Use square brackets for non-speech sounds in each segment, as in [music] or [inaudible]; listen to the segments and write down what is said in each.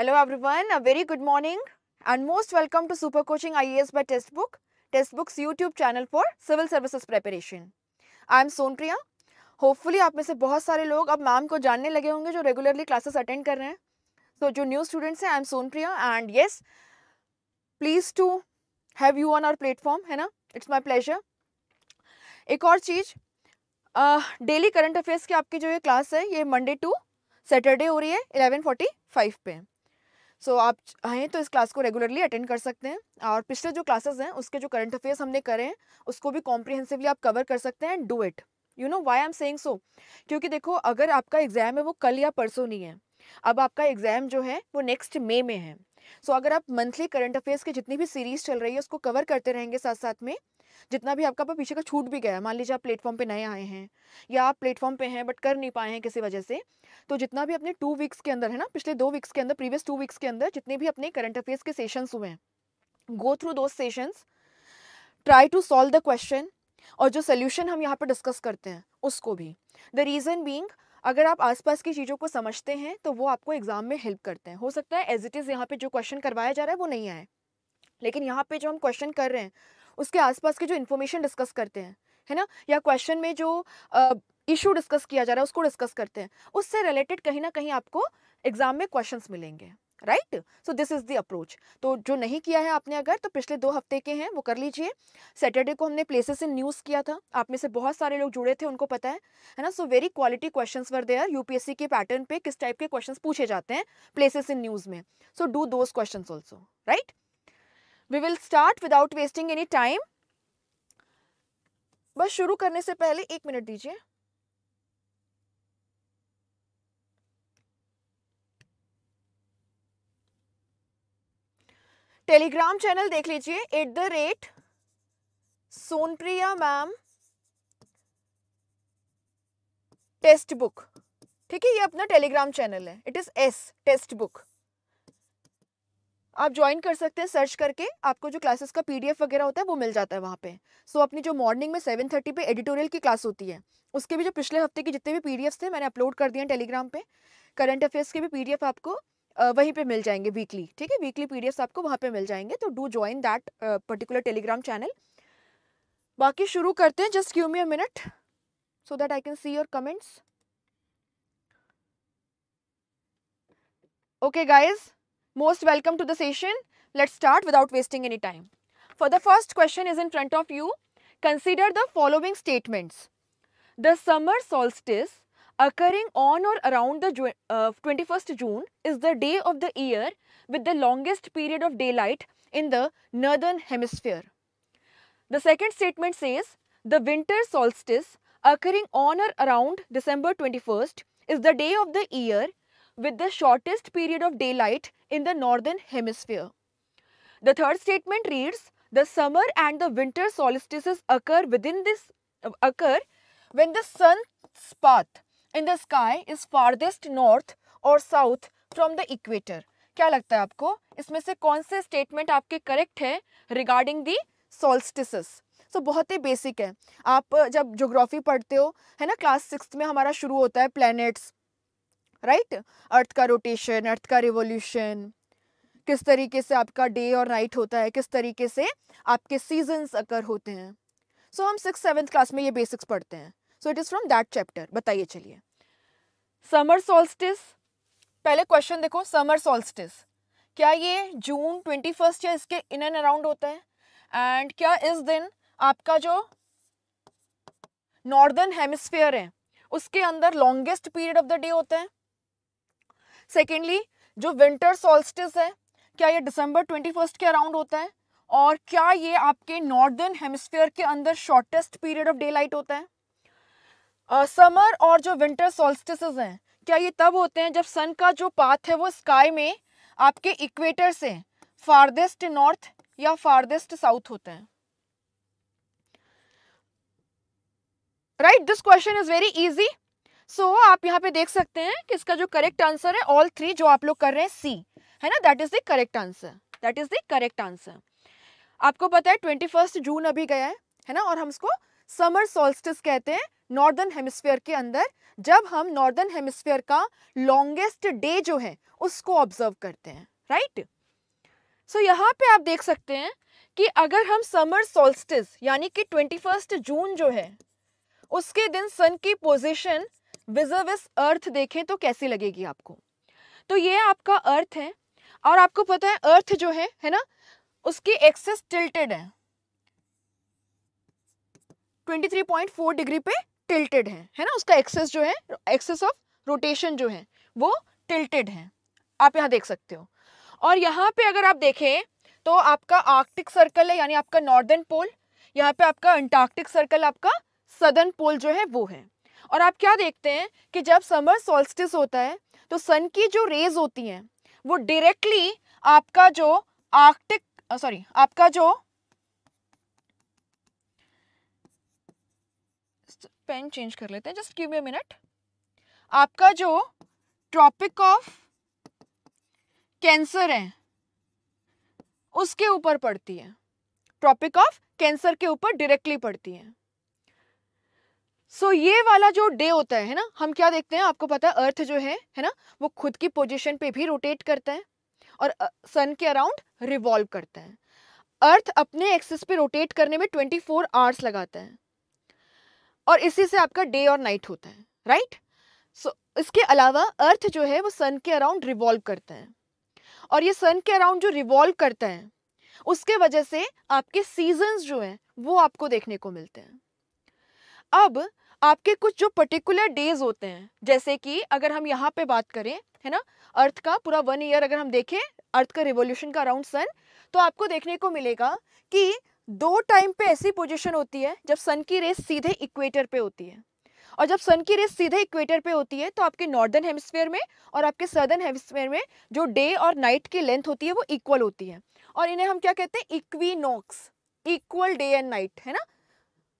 Hello everyone, a very good morning and most welcome to Super Coaching IAS by Testbook, Testbook's YouTube channel for Civil Services Preparation. I am Sonpriya. Hopefully आप में से बहुत सारे लोग अब ma'am को जानने लगे होंगे जो रेगुलरली क्लासेस अटेंड कर रहे हैं सो so, जो न्यू स्टूडेंट्स हैं I am Sonpriya and yes please to have you on our platform है ना इट्स माई प्लेजर एक और चीज़ डेली करंट अफेयर्स की आपकी जो ये क्लास है ये मंडे टू सैटरडे हो रही है इलेवन फोर्टी फाइव पे सो so, आप हैं तो इस क्लास को रेगुलरली अटेंड कर सकते हैं और पिछले जो क्लासेस हैं उसके जो करंट अफेयर्स हमने करे हैं उसको भी कॉम्प्रिहेंसिवली आप कवर कर सकते हैं and do it you know why I am saying so क्योंकि देखो अगर आपका एग्ज़ाम है वो कल या परसों नहीं है अब आपका एग्ज़ाम जो है वो नेक्स्ट मे में है सो so, अगर आप मंथली करंट अफेयर्स की जितनी भी सीरीज़ चल रही है उसको कवर करते रहेंगे साथ साथ में जितना भी आपका पीछे का छूट भी गया मान लीजिए आप प्लेटफॉर्म पे नए आए हैं या आप प्लेटफॉर्म पे हैं बट कर नहीं पाए हैं किसी वजह से तो जितना भी अपने टू वीक्स के अंदर है ना पिछले दो वीक्स के अंदर प्रीवियस टू वीक्स के अंदर जितने भी अपने करंट अफेयर्स के सेशंस हुए हैं गो थ्रू दो sessions try to solve the question और जो सोल्यूशन हम यहाँ पर डिस्कस करते हैं उसको भी द रीज़न बींग अगर आप आसपास की चीज़ों को समझते हैं तो वो आपको एग्ज़ाम में हेल्प करते हैं हो सकता है एज इट इज़ यहाँ पे जो क्वेश्चन करवाया जा रहा है वो नहीं आए लेकिन यहाँ पे जो हम क्वेश्चन कर रहे हैं उसके आसपास के जो इन्फॉर्मेशन डिस्कस करते हैं है ना या क्वेश्चन में जो इशू डिस्कस किया जा रहा है उसको डिस्कस करते हैं उससे रिलेटेड कहीं ना कहीं आपको एग्जाम में क्वेश्चंस मिलेंगे right so this is the approach तो जो नहीं किया है आपने अगर तो पिछले दो हफ्ते के हैं वो कर लीजिए सैटरडे को हमने प्लेसेस इन न्यूज़ किया था आप में से बहुत सारे लोग जुड़े थे उनको पता है है ना so very quality question were there UPSC के पैटर्न पे किस टाइप के क्वेश्चन पूछे जाते हैं प्लेसेस इन न्यूज़ में so do those question also right we will start without wasting any time बस शुरू करने से पहले एक मिनट दीजिए टेलीग्राम चैनल देख लीजिए at the rate Sonpriya ma'am test book ठीक है ये अपना टेलीग्राम चैनल है it is S test book आप ज्वाइन कर सकते हैं सर्च करके आपको जो क्लासेस का पीडीएफ वगैरह होता है वो मिल जाता है वहाँ पे सो so, अपनी जो मॉर्निंग में सेवन थर्टी पर एडिटोरियल की क्लास होती है उसके भी जो पिछले हफ्ते के जितने भी पी थे मैंने अपलोड कर दिए हैं टेलीग्राम पे करंट अफेयर्स के भी पी आपको वहीं पे मिल जाएंगे वीकली ठीक है वीकली पी आपको वहाँ पे मिल जाएंगे तो do join that particular Telegram channel बाकी शुरू करते हैं just give me a minute so that I can see your comments okay guys Most welcome to the session. Let's start without wasting any time. For the first question is in front of you. Consider the following statements. The summer solstice occurring on or around the uh, 21st June is the day of the year with the longest period of daylight in the northern hemisphere. The second statement says the winter solstice occurring on or around December 21st is the day of the year with the shortest period of daylight in the northern hemisphere. The third statement reads, the summer and the winter solstices occur within this occur when the sun's path in the sky is farthest north or south from the equator. क्या लगता है आपको इसमें से कौन से statement आपके correct है रिगार्डिंग दी सोल्स्टिसस सो बहुत ही बेसिक है आप जब जोग्राफी पढ़ते हो है ना क्लास सिक्स में हमारा शुरू होता है प्लैनेट्स राइट अर्थ का रोटेशन अर्थ का रिवोल्यूशन किस तरीके से आपका डे और नाइट होता है किस तरीके से आपके सीजन्स अकर होते हैं सो so, हम सिक्स सेवन्थ क्लास में ये बेसिक्स पढ़ते हैं so it is from that chapter बताइए चलिए समर सोल्स्टिस पहले क्वेश्चन देखो समर सोल्स्टिस क्या ये जून ट्वेंटी फर्स्ट या इसके इन एंड अराउंड होता है एंड क्या इस दिन आपका जो नॉर्दर्न हेमिसफेयर है उसके अंदर longest period of the day होता है सेकेंडली जो विंटर सोल्स्टिस है क्या ये दिसंबर ट्वेंटी फर्स्ट के अराउंड होता है और क्या ये आपके नॉर्दर्न हेमिस्फीयर के अंदर shortest period of daylight होता है समर uh, और जो विंटर सोल्स्टिस हैं क्या ये तब होते हैं जब सन का जो पाथ है वो स्काई में आपके इक्वेटर से फारदेस्ट नॉर्थ या फारदेस्ट साउथ होते हैं right this question is very easy so so, आप यहाँ पे देख सकते हैं कि इसका जो करेक्ट आंसर है ऑल थ्री जो आप लोग कर रहे हैं सी है ना that is the correct answer that is the correct answer आपको पता है ट्वेंटी फर्स्ट जून अभी गया है है ना और हम इसको समर सोल्स्टिस कहते हैं नॉर्दर्न हेमिस्फीयर के अंदर जब हम नॉर्दर्न हेमिस्फीयर का लॉन्गेस्ट डे जो है उसको ऑब्जर्व करते हैं राइट सो so, यहाँ पे आप देख सकते हैं कि अगर हम समर सोल्स्टिस यानी कि ट्वेंटी फर्स्ट जून जो है उसके दिन सन की पोजिशन इस अर्थ देखें तो कैसी लगेगी आपको तो ये आपका अर्थ है और आपको पता है अर्थ जो है है ना उसकी एक्सेस टिल्टेड है 23.4 डिग्री पे टिल्टेड है है ना उसका एक्सेस जो है एक्सेस ऑफ रोटेशन जो है वो टिल्टेड है आप यहाँ देख सकते हो और यहाँ पे अगर आप देखें तो आपका आर्कटिक सर्कल है यानी आपका नॉर्दर्न पोल यहाँ पे आपका अंटार्कटिक सर्कल आपका सदर्न पोल जो है वो है और आप क्या देखते हैं कि जब समर सोल्स्टिस होता है तो सन की जो रेज होती हैं वो डायरेक्टली आपका जो आर्कटिक सॉरी आपका जो पेन चेंज कर लेते हैं जस्ट गिव मी मिनट आपका जो ट्रॉपिक ऑफ कैंसर है उसके ऊपर पड़ती है ट्रॉपिक ऑफ कैंसर के ऊपर डायरेक्टली पड़ती है सो so, ये वाला जो डे होता है ना हम क्या देखते हैं आपको पता है अर्थ जो है है ना वो खुद की पोजीशन पे भी रोटेट करता है और सन के अराउंड रिवॉल्व करता है अर्थ अपने एक्सिस पे रोटेट करने में 24 फोर आवर्स लगाता है और इसी से आपका डे और नाइट होता है राइट सो so, इसके अलावा अर्थ जो है वो सन के अराउंड रिवॉल्व करता है और ये सन के अराउंड जो रिवॉल्व करता है उसके वजह से आपके सीजन्स जो हैं वो आपको देखने को मिलते हैं अब आपके कुछ जो पर्टिकुलर डेज होते हैं जैसे कि अगर हम यहाँ पे बात करें है ना अर्थ का पूरा वन ईयर अगर हम देखें अर्थ का रिवोल्यूशन का अराउंड सन तो आपको देखने को मिलेगा कि दो टाइम पे ऐसी पोजीशन होती है जब सन की रेस सीधे इक्वेटर पे होती है और जब सन की रेस सीधे इक्वेटर पे होती है तो आपके नॉर्दर्न हेमस्फेयर में और आपके सदर्न हेमस्फेयर में जो डे और नाइट की लेंथ होती है वो इक्वल होती है और इन्हें हम क्या कहते हैं equinox equal day and night है ना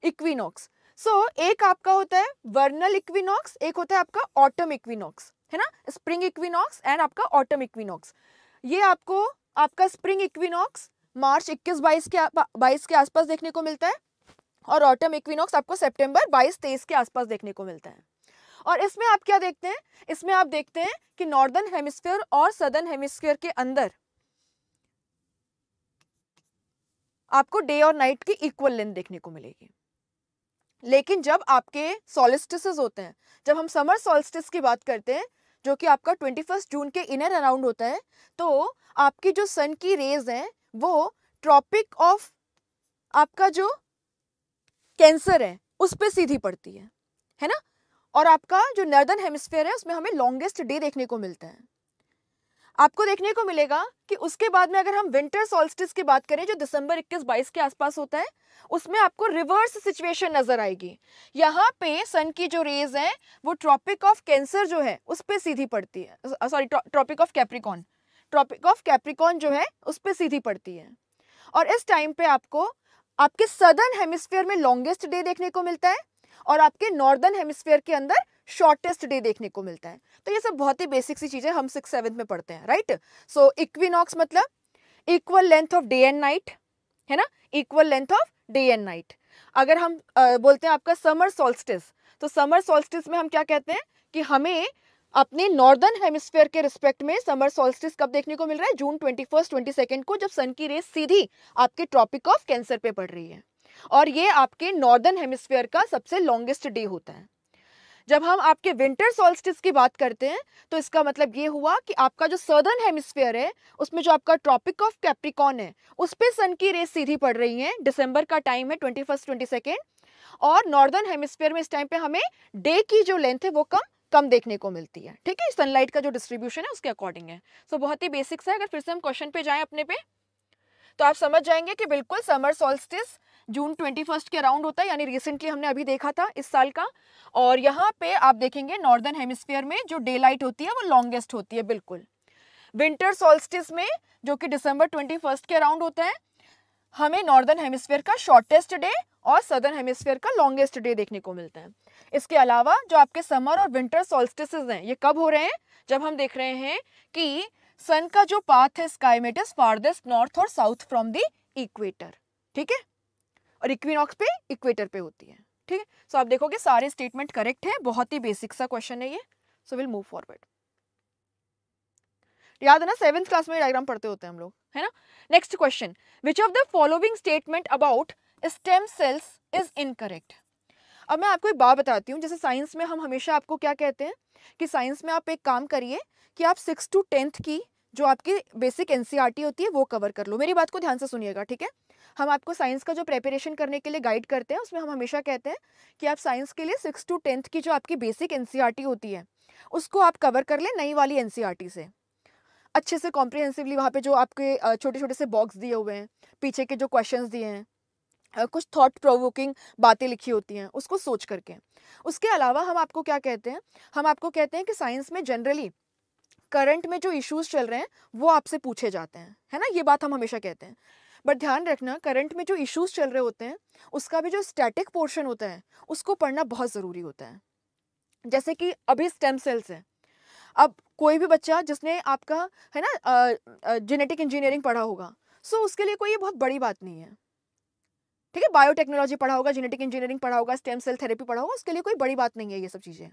इक्विनॉक्स सो so, एक आपका होता है वर्नल इक्विनॉक्स एक होता है आपका ऑटम इक्विनॉक्स है ना स्प्रिंग इक्विनॉक्स एंड आपका ऑटम इक्विनॉक्स ये आपको आपका स्प्रिंग इक्विनॉक्स मार्च 21 बाईस के बाईस के आसपास देखने को मिलता है और ऑटम इक्विनॉक्स आपको सेप्टेम्बर बाईस तेईस के आसपास देखने को मिलता है और इसमें आप क्या देखते हैं इसमें आप देखते हैं कि नॉर्दर्न हेमिस्फेयर और सदर्न हेमिस्फेयर के अंदर आपको डे और नाइट की इक्वल लेंथ देखने को मिलेगी लेकिन जब आपके सोलिस्टिस होते हैं जब हम समर सोलिस्टिस की बात करते हैं जो कि आपका ट्वेंटी फर्स्ट जून के इनर अराउंड होता है तो आपकी जो सन की रेज हैं वो ट्रॉपिक ऑफ आपका जो कैंसर है उस पर सीधी पड़ती है है ना और आपका जो नर्दर्न हेमिस्फेयर है उसमें हमें लॉन्गेस्ट डे देखने को मिलता है आपको देखने को मिलेगा कि उसके बाद में अगर हम विंटर सॉल्स्टिस की बात करें जो दिसंबर 21-22 के आसपास होता है उसमें आपको रिवर्स सिचुएशन नज़र आएगी यहाँ पे सन की जो रेज हैं वो ट्रॉपिक ऑफ कैंसर जो है उस पर सीधी पड़ती है sorry tropic of Capricorn tropic of Capricorn जो है उस पर सीधी पड़ती है और इस टाइम पे आपको आपके सदर्न हेमिसफेयर में लॉन्गेस्ट डे देखने को मिलता है और आपके नॉर्दर्न हेमिसफेयर के अंदर शॉर्टेस्ट डे देखने को मिलता है तो ये सब बहुत ही बेसिक सी चीज़ें हम सिक्स सेवन्थ में पढ़ते हैं राइट सो इक्विनॉक्स मतलब equal length of day and night है ना equal length of day and night अगर हम आ, बोलते हैं आपका समर सोल्स्टिस तो समर सोल्स्टिस में हम क्या कहते हैं कि हमें अपने नॉर्दर्न हेमिस्फेयर के रिस्पेक्ट में समर सोल्स्टिस कब देखने को मिल रहा है June twenty first twenty second को जब सन की रेस सीधी आपके ट्रॉपिक ऑफ कैंसर पे पड़ रही है और ये आपके नॉर्दर्न हेमिस्फेयर का सबसे लॉन्गेस्ट डे होता है जब हम आपके विंटर सोल्स्टिस की बात करते हैं तो इसका मतलब ये हुआ कि आपका जो सदर्न हेमिस्फेयर है उसमें जो आपका ट्रॉपिक ऑफ कैप्रिकॉन है उस पर सन की रेस सीधी पड़ रही है डिसम्बर का टाइम है ट्वेंटी फर्स्ट ट्वेंटी सेकेंड और नॉर्दर्न हेमिस्फेयर में इस टाइम पे हमें डे की जो लेंथ है वो कम कम देखने को मिलती है ठीक है सनलाइट का जो डिस्ट्रीब्यूशन है उसके अकॉर्डिंग है सो so, बहुत ही बेसिक्स है अगर फिर से हम क्वेश्चन पे जाएं अपने पे तो आप समझ जाएंगे कि बिल्कुल summer solstice June twenty first के अराउंड होता है यानी रिसेंटली हमने अभी देखा था इस साल का और यहाँ पे आप देखेंगे नॉर्दर्न हेमिस्फीयर में जो डे लाइट होती है वो लॉन्गेस्ट होती है बिल्कुल विंटर सोल्स्टिस में जो कि दिसंबर ट्वेंटी फर्स्ट के अराउंड होता है हमें नॉर्दर्न हेमिस्फीयर का शॉर्टेस्ट डे और सदर्न हेमिस्फीयर का लॉन्गेस्ट डे देखने को मिलता है इसके अलावा जो आपके समर और विंटर सोल्स्टिस हैं ये कब हो रहे हैं जब हम देख रहे हैं कि सन का जो पाथ है स्काई में इट इज फार्देस्ट नॉर्थ और साउथ फ्रॉम द इक्वेटर ठीक है और इक्विनॉक्स पे इक्वेटर पे होती है ठीक है सो आप देखोगे सारे स्टेटमेंट करेक्ट है बहुत ही बेसिक सा क्वेश्चन है ये सो विल मूव फॉरवर्ड याद है ना सेवेंथ क्लास में डायग्राम पढ़ते होते हैं हम लोग है ना next question which of the following statement about stem cells is incorrect अब मैं आपको एक बात बताती हूँ जैसे साइंस में हम हमेशा आपको क्या कहते हैं कि साइंस में आप एक काम करिए कि आप सिक्स टू टेंथ की जो आपकी बेसिक एन e होती है वो कवर कर लो मेरी बात को ध्यान से सुनिएगा ठीक है हम आपको साइंस का जो प्रेपरेशन करने के लिए गाइड करते हैं उसमें हम हमेशा कहते हैं कि आप साइंस के लिए सिक्स टू टेंथ की जो आपकी बेसिक एन e होती है उसको आप कवर कर लें नई वाली एन e से अच्छे से कॉम्प्रिहेंसिवली वहाँ पे जो आपके छोटे छोटे से बॉक्स दिए हुए हैं पीछे के जो क्वेश्चन दिए हैं कुछ थॉट प्रोवोकिंग बातें लिखी होती हैं उसको सोच करके उसके अलावा हम आपको क्या कहते हैं हम आपको कहते हैं कि साइंस में जनरली करंट में जो इश्यूज चल रहे हैं वो आपसे पूछे जाते हैं है ना ये बात हम हमेशा कहते हैं बट ध्यान रखना करंट में जो इश्यूज चल रहे होते हैं उसका भी जो स्टैटिक पोर्शन होता है उसको पढ़ना बहुत ज़रूरी होता है जैसे कि अभी स्टेम सेल्स हैं अब कोई भी बच्चा जिसने आपका है ना जेनेटिक इंजीनियरिंग पढ़ा होगा सो उसके लिए कोई ये बहुत बड़ी बात नहीं है ठीक है बायोटेक्नोलॉजी पढ़ा होगा जेनेटिक इंजीनियरिंग पढ़ा होगा स्टेम सेल थेरेपी पढ़ा होगा उसके लिए कोई बड़ी बात नहीं है ये सब चीज़ें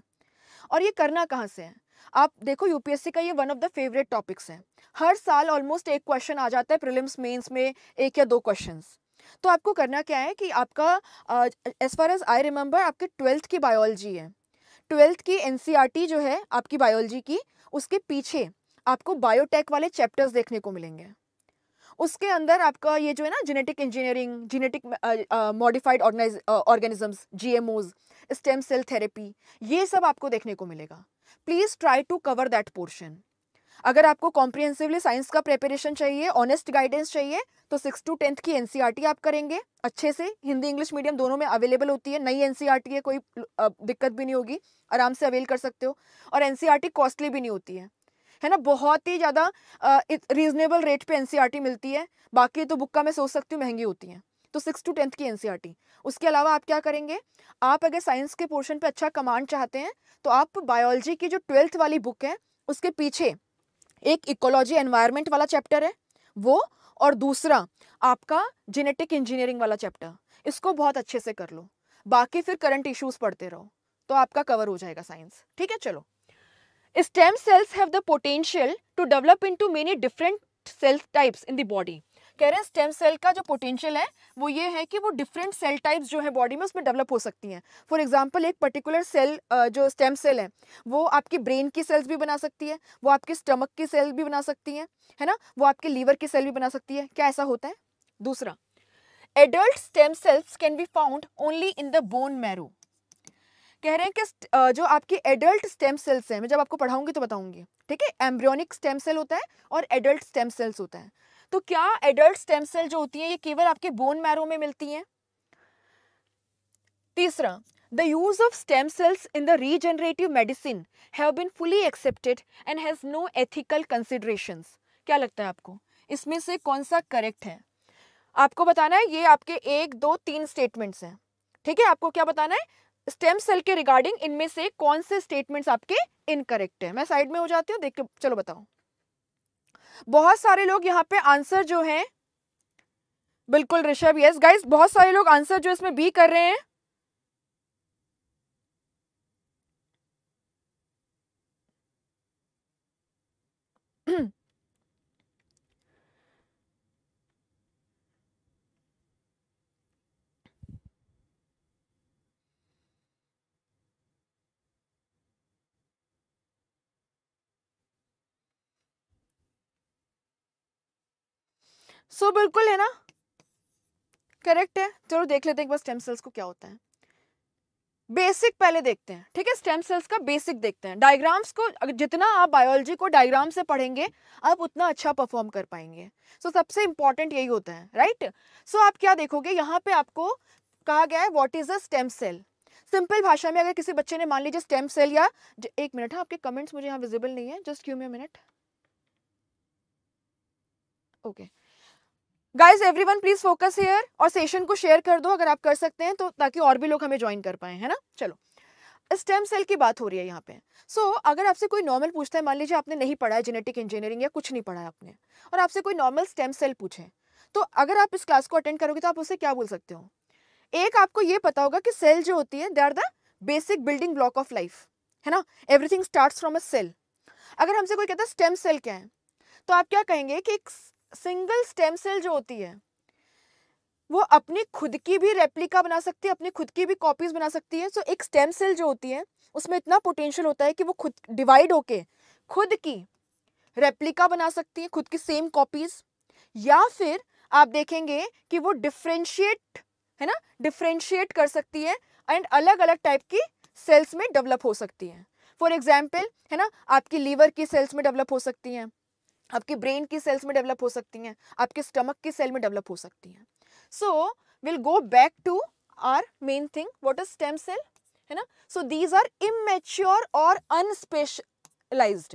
और ये करना कहाँ से है आप देखो यूपीएससी का ये one of the favourite topics है हर साल ऑलमोस्ट एक क्वेश्चन आ जाता है प्रिलिम्स मेंस में एक या दो क्वेश्चंस तो आपको करना क्या है कि आपका as far as I remember आपके ट्वेल्थ की बायोलॉजी है ट्वेल्थ की एन e जो है आपकी बायोलॉजी की उसके पीछे आपको बायोटेक वाले चैप्टर्स देखने को मिलेंगे उसके अंदर आपका ये जो है ना genetic engineering genetic modified organisms जी स्टेम सेल थेरेपी ये सब आपको देखने को मिलेगा please try to cover that portion अगर आपको कॉम्प्रिहेंसिवली साइंस का प्रेपरेशन चाहिए ऑनेस्ट गाइडेंस चाहिए तो सिक्स टू टेंथ की एनसीईआरटी e आप करेंगे अच्छे से हिंदी इंग्लिश मीडियम दोनों में अवेलेबल होती है नई एनसीईआरटी e है कोई दिक्कत भी नहीं होगी आराम से अवेल कर सकते हो और एनसीईआरटी कॉस्टली e भी नहीं होती है है ना बहुत ही ज़्यादा रीजनेबल रेट पे एनसीईआरटी मिलती है बाकी तो बुक का मैं सोच सकती हूँ महंगी होती हैं तो सिक्स टू टेंथ की एन e उसके अलावा आप क्या करेंगे आप अगर साइंस के पोर्शन पे अच्छा कमांड चाहते हैं तो आप बायोलॉजी की जो ट्वेल्थ वाली बुक है उसके पीछे एक इकोलॉजी एनवायरमेंट वाला चैप्टर है वो और दूसरा आपका जेनेटिक इंजीनियरिंग वाला चैप्टर इसको बहुत अच्छे से कर लो बाकी फिर करंट इश्यूज पढ़ते रहो तो आपका कवर हो जाएगा साइंस ठीक है चलो stem cells have the potential to develop into many different cell types in the body कह रहे हैं स्टेम सेल का जो पोटेंशियल है वो ये है कि वो डिफरेंट सेल टाइप्स जो है बॉडी में उसमें डेवलप हो सकती हैं फॉर एग्जाम्पल एक पर्टिकुलर सेल जो स्टेम सेल है वो आपकी ब्रेन की सेल्स भी बना सकती है वो आपके स्टमक की सेल भी बना सकती हैं है ना वो आपके लीवर की सेल भी बना सकती है क्या ऐसा होता है दूसरा adult stem cells can be found only in the bone marrow कह रहे हैं कि जो आपके एडल्ट स्टेम सेल्स हैं मैं जब आपको पढ़ाऊंगी तो बताऊंगी ठीक है एम्ब्रियोनिक स्टेम सेल होता है और एडल्ट स्टेम सेल्स होता है तो क्या एडल्ट स्टेम सेल जो होती है ये केवल आपके बोन मैरो में मिलती हैं तीसरा The use of stem cells in the regenerative medicine have been fully accepted and has no ethical considerations. क्या लगता है आपको इसमें से कौन सा करेक्ट है आपको बताना है ये आपके एक दो तीन स्टेटमेंट्स हैं ठीक है आपको क्या बताना है स्टेम सेल के रिगार्डिंग इनमें से कौन से स्टेटमेंट्स आपके इनकरेक्ट है मैं साइड में हो जाती हूँ देख के चलो बताऊँ बहुत सारे लोग यहाँ पे आंसर जो है बिल्कुल ऋषभ यस गाइस बहुत सारे लोग आंसर जो इसमें बी कर रहे हैं [clears throat] हम्म। सो so, बिल्कुल है ना करेक्ट है चलो देख लेते हैं एक बार स्टेम सेल्स को क्या होता है बेसिक पहले देखते हैं ठीक है स्टेम सेल्स का बेसिक देखते हैं डायग्राम्स को जितना आप बायोलॉजी को डायग्राम से पढ़ेंगे आप उतना अच्छा परफॉर्म कर पाएंगे सो so, सबसे इंपॉर्टेंट यही होता है राइट right? सो so, आप क्या देखोगे यहाँ पे आपको कहा गया है what is a stem cell simple भाषा में अगर किसी बच्चे ने मान लीजिए स्टेम सेल या एक मिनट है हाँ, आपके कमेंट्स मुझे यहाँ विजिबल नहीं है just give me minute okay guys everyone please focus here और सेशन को शेयर कर दो अगर आप कर सकते हैं तो ताकि और भी लोग हमें ज्वाइन कर पाए है ना चलो स्टेम सेल की बात हो रही है यहाँ पे सो so, अगर आपसे कोई नॉर्मल पूछता है मान लीजिए आपने नहीं पढ़ा है जेनेटिक इंजीनियरिंग या कुछ नहीं पढ़ा है आपने और आपसे कोई नॉर्मल स्टेम सेल पूछे तो अगर आप इस क्लास को अटेंड करोगे तो आप उसे क्या बोल सकते हो एक आपको ये पता होगा कि सेल जो होती है they are the basic building block of life है ना everything start from a cell अगर हमसे कोई कहता है स्टेम सेल क्या है तो आप क्या कहेंगे कि एक सिंगल स्टेम सेल जो होती है वो अपनी खुद की भी रेप्लिका बना सकती है अपनी खुद की भी कॉपीज बना सकती है सो एक स्टेम सेल जो होती है उसमें इतना पोटेंशियल होता है कि वो खुद डिवाइड होके खुद की रेप्लिका बना सकती है खुद की सेम कॉपीज या फिर आप देखेंगे कि वो डिफ्रेंशिएट है ना डिफ्रेंशिएट कर सकती है एंड अलग अलग टाइप की सेल्स में डेवलप हो सकती है फॉर एग्जाम्पल है ना आपकी लीवर की सेल्स में डेवलप हो सकती हैं आपके ब्रेन की सेल्स में डेवलप हो सकती हैं आपके स्टमक की सेल में डेवलप हो सकती हैं so will go back to our main thing what is stem cell है ना सो दीज आर इमेच्योर और अनस्पेशलाइज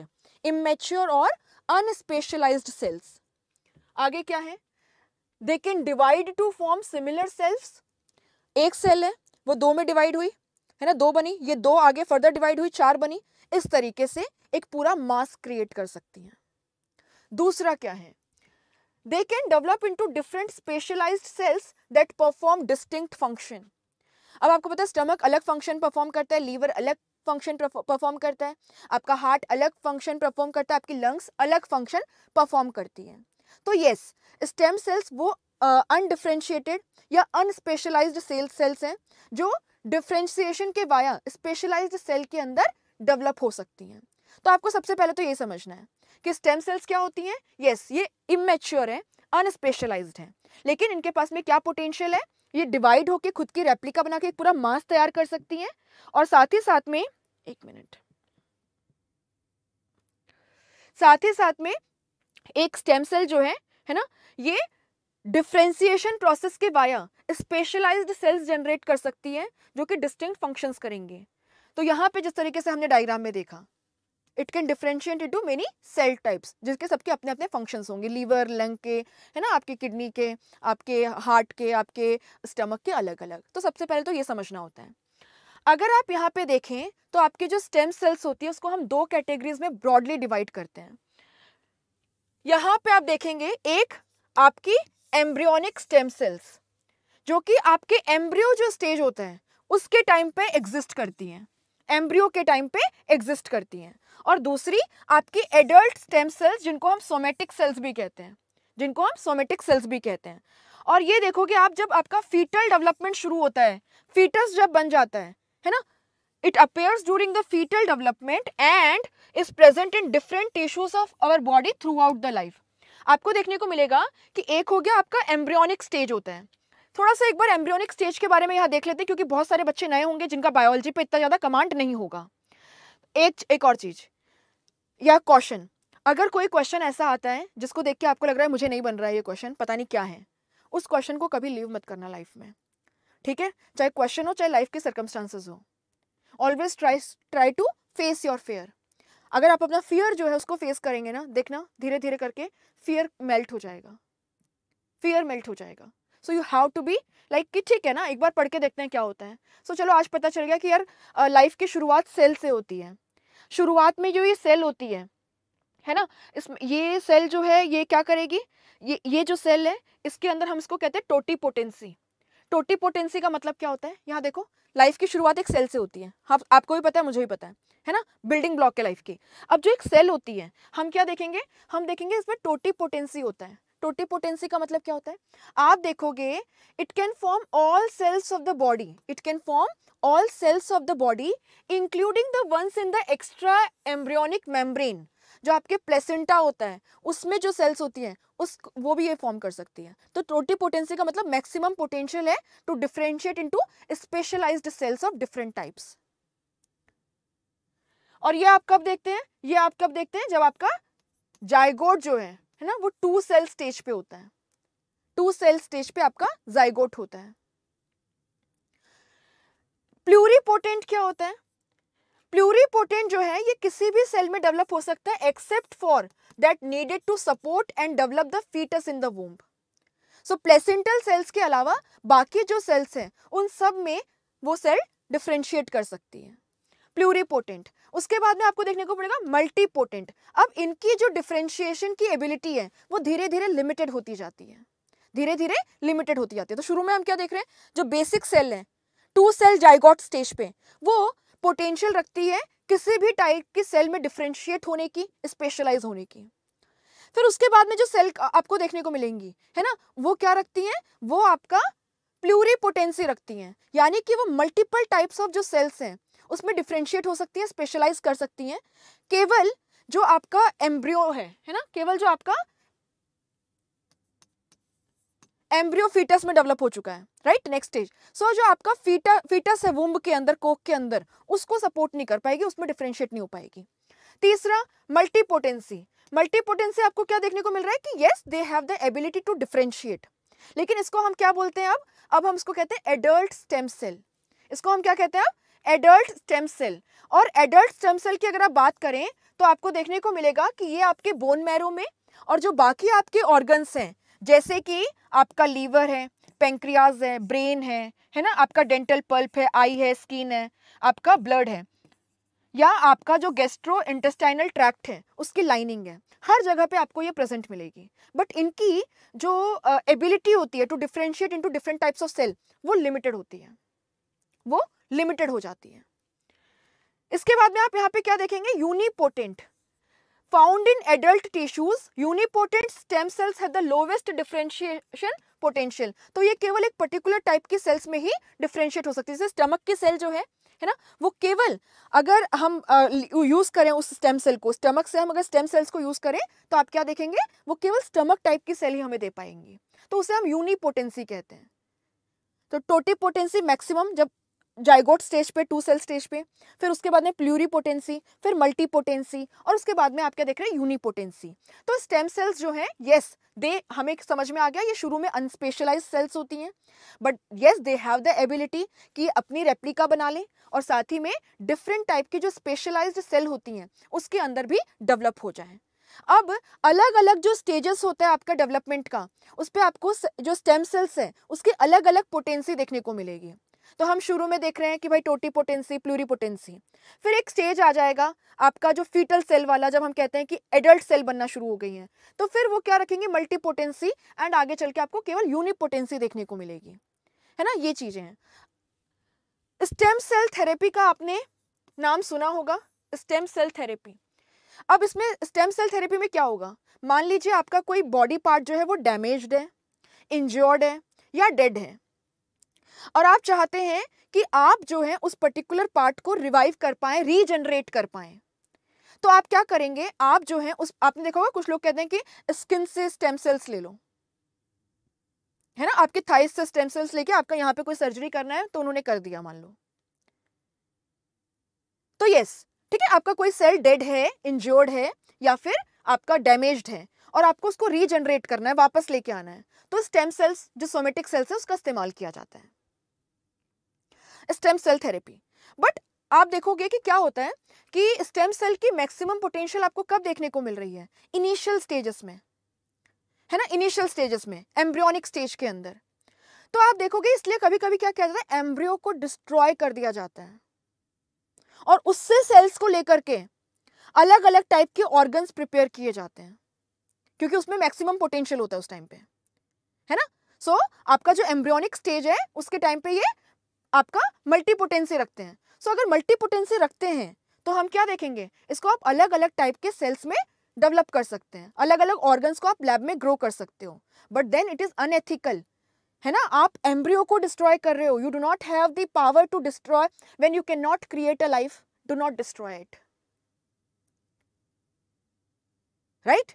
इमेच्योर और अनस्पेशलाइज्ड सेल्स आगे क्या है they can divide to form similar cells एक सेल है वो दो में डिवाइड हुई है ना दो बनी ये दो आगे फर्दर डिवाइड हुई चार बनी इस तरीके से एक पूरा मास क्रिएट कर सकती हैं दूसरा क्या है they can develop into different specialise cells that perform distinct function अब आपको पता है स्टमक अलग फंक्शन परफॉर्म करता है लीवर अलग फंक्शन परफॉर्म करता है आपका हार्ट अलग फंक्शन परफॉर्म करता है आपकी लंग्स अलग फंक्शन परफॉर्म करती है तो यस स्टेम सेल्स वो अनडिफ्रेंशिएटेड या अनस्पेशलाइज्ड सेल सेल्स हैं जो डिफ्रेंशिएशन के वाया स्पेशलाइज्ड सेल के अंदर डेवलप हो सकती हैं तो आपको सबसे पहले तो ये समझना है कि स्टेम सेल्स क्या होती हैं यस yes, ये इमेच्योर हैं अनस्पेशलाइज हैं लेकिन इनके पास में क्या पोटेंशियल है ये डिवाइड होकर खुद की रेप्लिका बना के एक पूरा मास तैयार कर सकती हैं और साथ ही साथ में एक मिनट साथ ही साथ में एक स्टेम सेल जो है है ना ये डिफ्रेंसिएशन प्रोसेस के वाया स्पेशलाइज्ड सेल्स जनरेट कर सकती है जो कि डिस्टिंक्ट फंक्शंस करेंगे तो यहाँ पे जिस तरीके से हमने डायग्राम में देखा it can differentiate to many cell types जिसके सबके अपने अपने फंक्शंस होंगे लीवर लंग के है ना आपके किडनी के आपके हार्ट के आपके स्टमक के अलग अलग तो सबसे पहले तो ये समझना होता है अगर आप यहाँ पे देखें तो आपके जो स्टेम सेल्स होती है उसको हम दो कैटेगरीज में ब्रॉडली डिवाइड करते हैं यहाँ पे आप देखेंगे एक आपकी एम्ब्रियोनिक स्टेम सेल्स जो कि आपके एम्ब्रियो जो स्टेज होता है उसके टाइम पे एग्जिस्ट करती हैं एम्ब्रियो के टाइम पे एग्जिस्ट करती हैं और दूसरी आपकी एडल्ट स्टेम सेल्स जिनको हम सोमेटिक सेल्स भी कहते हैं जिनको हम सोमेटिक सेल्स भी कहते हैं और ये देखो कि आप जब आपका फीटल डेवलपमेंट शुरू होता है फीटस जब बन जाता है है ना appears during the foetal development and is present in different tissues of our body throughout the life आपको देखने को मिलेगा कि एक हो गया आपका एम्ब्रियोनिक स्टेज होता है थोड़ा सा एक बार एम्ब्रियोनिक स्टेज के बारे में यहाँ देख लेते हैं क्योंकि बहुत सारे बच्चे नए होंगे जिनका बायोलॉजी पे इतना ज़्यादा कमांड नहीं होगा एक एक और चीज़ या क्वेश्चन अगर कोई क्वेश्चन ऐसा आता है जिसको देख के आपको लग रहा है मुझे नहीं बन रहा है ये क्वेश्चन पता नहीं क्या है उस क्वेश्चन को कभी लीव मत करना लाइफ में ठीक है चाहे क्वेश्चन हो चाहे लाइफ के सर्कमस्टांसेस हो always try try to face your fear अगर आप अपना फियर जो है उसको फेस करेंगे ना देखना धीरे धीरे करके फियर मेल्ट हो जाएगा फियर मेल्ट हो जाएगा so you have to be like कि ठीक है ना एक बार पढ़ के देखते हैं क्या होता है सो so, चलो आज पता चल गया कि यार लाइफ की शुरुआत सेल से होती है शुरुआत में जो ये सेल होती है है ना इस ये सेल जो है ये क्या करेगी ये ये जो सेल है इसके अंदर हम इसको कहते हैं टोटी पोटेंसी टोटी पोटेंसी का मतलब क्या होता है यहाँ देखो लाइफ की शुरुआत एक सेल से होती है आप हाँ, आपको भी पता है मुझे भी पता है है ना बिल्डिंग ब्लॉक है लाइफ की अब जो एक सेल होती है हम क्या देखेंगे हम देखेंगे इसमें टोटी पोटेंसी होता है टोटी पोटेंसी का मतलब क्या होता है आप देखोगे it can form all cells of the body it can form all cells of the body including the ones in the extra embryonic membrane जो आपके प्लेसेंटा होता है उसमें जो सेल्स होती हैं उस वो भी ये फॉर्म कर सकती है तो टोटी पोटेंसी का मतलब मैक्सिमम पोटेंशियल है to differentiate into specialise cells of different types और ये आप कब देखते हैं ये आप कब देखते हैं जब आपका जायगोड जो है है ना वो टू सेल स्टेज पे होता है टू सेल स्टेज पे आपका जाइगोट होता है प्लूरीपोटेंट क्या होता है प्लूरीपोटेंट जो है ये किसी भी सेल में डेवलप हो सकता है except for that needed to support and develop the foetus in the womb so placental cells के अलावा बाकी जो सेल्स हैं उन सब में वो सेल डिफ्रेंशिएट कर सकती है प्लूरीपोटेंट उसके बाद में आपको देखने को पड़ेगा मल्टीपोटेंट अब इनकी जो डिफ्रेंशिएशन की एबिलिटी है वो धीरे धीरे लिमिटेड होती जाती है धीरे धीरे लिमिटेड होती जाती है तो शुरू में हम क्या देख रहे हैं जो बेसिक सेल है टू सेल जाइगॉट स्टेज पे वो पोटेंशियल रखती है किसी भी टाइप की सेल में डिफ्रेंशिएट होने की स्पेशलाइज होने की फिर उसके बाद में जो सेल आपको देखने को मिलेंगी है ना वो क्या रखती हैं वो आपका प्लूरी पोटेंसी रखती हैं यानी कि वो मल्टीपल टाइप्स ऑफ जो सेल्स हैं उसमें डिफ्रेंशिएट हो सकती है स्पेशलाइज कर सकती हैं केवल जो आपका एम्ब्रियो है है ना केवल जो आपका एम्ब्रियो फीटस में डेवलप हो चुका है राइट नेक्स्ट स्टेज सो जो आपका फीटा फीटस है वुम्ब के अंदर कोक के अंदर उसको सपोर्ट नहीं कर पाएगी उसमें डिफ्रेंशिएट नहीं हो पाएगी तीसरा मल्टीपोटेंसी मल्टीपोटेंसी आपको क्या देखने को मिल रहा है कि yes they have the ability to differentiate लेकिन इसको हम क्या बोलते हैं अब अब हम इसको कहते हैं एडल्ट स्टेम सेल इसको हम क्या कहते हैं अब एडल्ट स्टेम सेल और एडल्ट स्टेम सेल की अगर आप बात करें तो आपको देखने को मिलेगा कि ये आपके बोन मैरो में और जो बाकी आपके ऑर्गन्स हैं जैसे कि आपका लीवर है पेंक्रियाज है ब्रेन है है ना आपका डेंटल पल्प है आई है स्किन है आपका ब्लड है या आपका जो गेस्ट्रो इंटेस्टाइनल ट्रैक्ट है उसकी लाइनिंग है हर जगह पे आपको ये प्रेजेंट मिलेगी बट इनकी जो एबिलिटी uh, होती है to differentiate into different types of cell वो लिमिटेड होती है वो लिमिटेड हो जाती है इसके बाद में आप यहाँ पे क्या देखेंगे unipotent found in adult tissues unipotent stem cells है लोवेस्ट डिफ्रेंशिएशन पोटेंशियल तो ये केवल एक पर्टिकुलर टाइप की सेल्स में ही डिफ्रेंशिएट हो सकती है जैसे स्टमक की सेल जो है है ना वो केवल अगर हम यूज़ करें उस स्टेम सेल को स्टमक से हम अगर स्टेम सेल्स को यूज़ करें तो आप क्या देखेंगे वो केवल स्टमक टाइप की सेल ही हमें दे पाएंगी तो उसे हम यूनिपोटेंसी कहते हैं तो टोटी पोटेंसी मैक्सिमम जब जाइगोट स्टेज पे टू सेल स्टेज पे फिर उसके बाद में पोटेंसी फिर मल्टीपोटेंसी और उसके बाद में आप क्या देख रहे हैं यूनिपोटेंसी तो स्टेम सेल्स जो हैं येस दे हमें समझ में आ गया ये शुरू में अनस्पेशलाइज सेल्स होती हैं but yes they have the ability कि अपनी रेप्लिका बना लें और साथ ही में डिफरेंट टाइप की जो स्पेशलाइज सेल होती हैं उसके अंदर भी डेवलप हो जाएँ अब अलग अलग जो स्टेजेस होता है आपका डेवलपमेंट का उस पर आपको जो स्टेम सेल्स है उसकी अलग अलग पोटेंसी देखने को मिलेगी तो हम शुरू में देख रहे हैं कि भाई टोटी पोटेंसी प्लूरी पोटेंसी फिर एक स्टेज आ जाएगा आपका जो फीटल सेल वाला जब हम कहते हैं कि एडल्ट सेल बनना शुरू हो गई है तो फिर वो क्या रखेंगे मल्टीपोटेंसी एंड आगे चल के आपको केवल यूनिपोटेंसी देखने को मिलेगी है ना ये चीज़ें हैं स्टेम सेल थेरेपी का आपने नाम सुना होगा स्टेम सेल थेरेपी अब इसमें स्टेम सेल थेरेपी में क्या होगा मान लीजिए आपका कोई बॉडी पार्ट जो है वो डैमेज्ड है इंज्योर्ड है या डेड है और आप चाहते हैं कि आप जो है उस पर्टिकुलर पार्ट को रिवाइव कर पाए रीजनरेट कर पाए तो आप क्या करेंगे आप जो है उस आपने देखा होगा कुछ लोग कहते हैं कि स्किन से स्टेम सेल्स ले लो है ना आपके थाइस से स्टेम सेल्स लेके आपका यहां पे कोई सर्जरी करना है तो उन्होंने कर दिया मान लो तो यस ठीक है आपका कोई सेल डेड है इंज्योर्ड है या फिर आपका डैमेज्ड है और आपको उसको रीजनरेट करना है वापस लेके आना है तो स्टेम सेल्स जो सोमेटिक सेल्स है उसका इस्तेमाल किया जाता है स्टेम सेल थेरेपी बट आप देखोगे कि क्या होता है कि स्टेम सेल की मैक्सिमम पोटेंशियल आपको कब देखने को मिल रही है इनिशियल स्टेजेस में है ना इनिशियल स्टेजेस में एम्ब्रियोनिक स्टेज के अंदर तो आप देखोगे इसलिए कभी कभी क्या किया जाता है एम्ब्रियो को डिस्ट्रॉय कर दिया जाता है और उससे सेल्स को लेकर के अलग अलग टाइप के ऑर्गन्स प्रिपेयर किए जाते हैं क्योंकि उसमें मैक्सिमम पोटेंशियल होता है उस टाइम पे है ना सो so, आपका जो एम्ब्रियोनिक स्टेज है उसके टाइम पे ये आपका मल्टीपोटेंसी रखते हैं सो so, अगर मल्टीपोटेंसी रखते हैं तो हम क्या देखेंगे इसको आप अलग अलग टाइप के सेल्स में डेवलप कर सकते हैं अलग अलग ऑर्गन्स को आप लैब में ग्रो कर सकते हो but then it is unethical है ना आप एम्ब्रियो को डिस्ट्रॉय कर रहे हो you do not have the power to destroy when you can not create a life do not destroy it right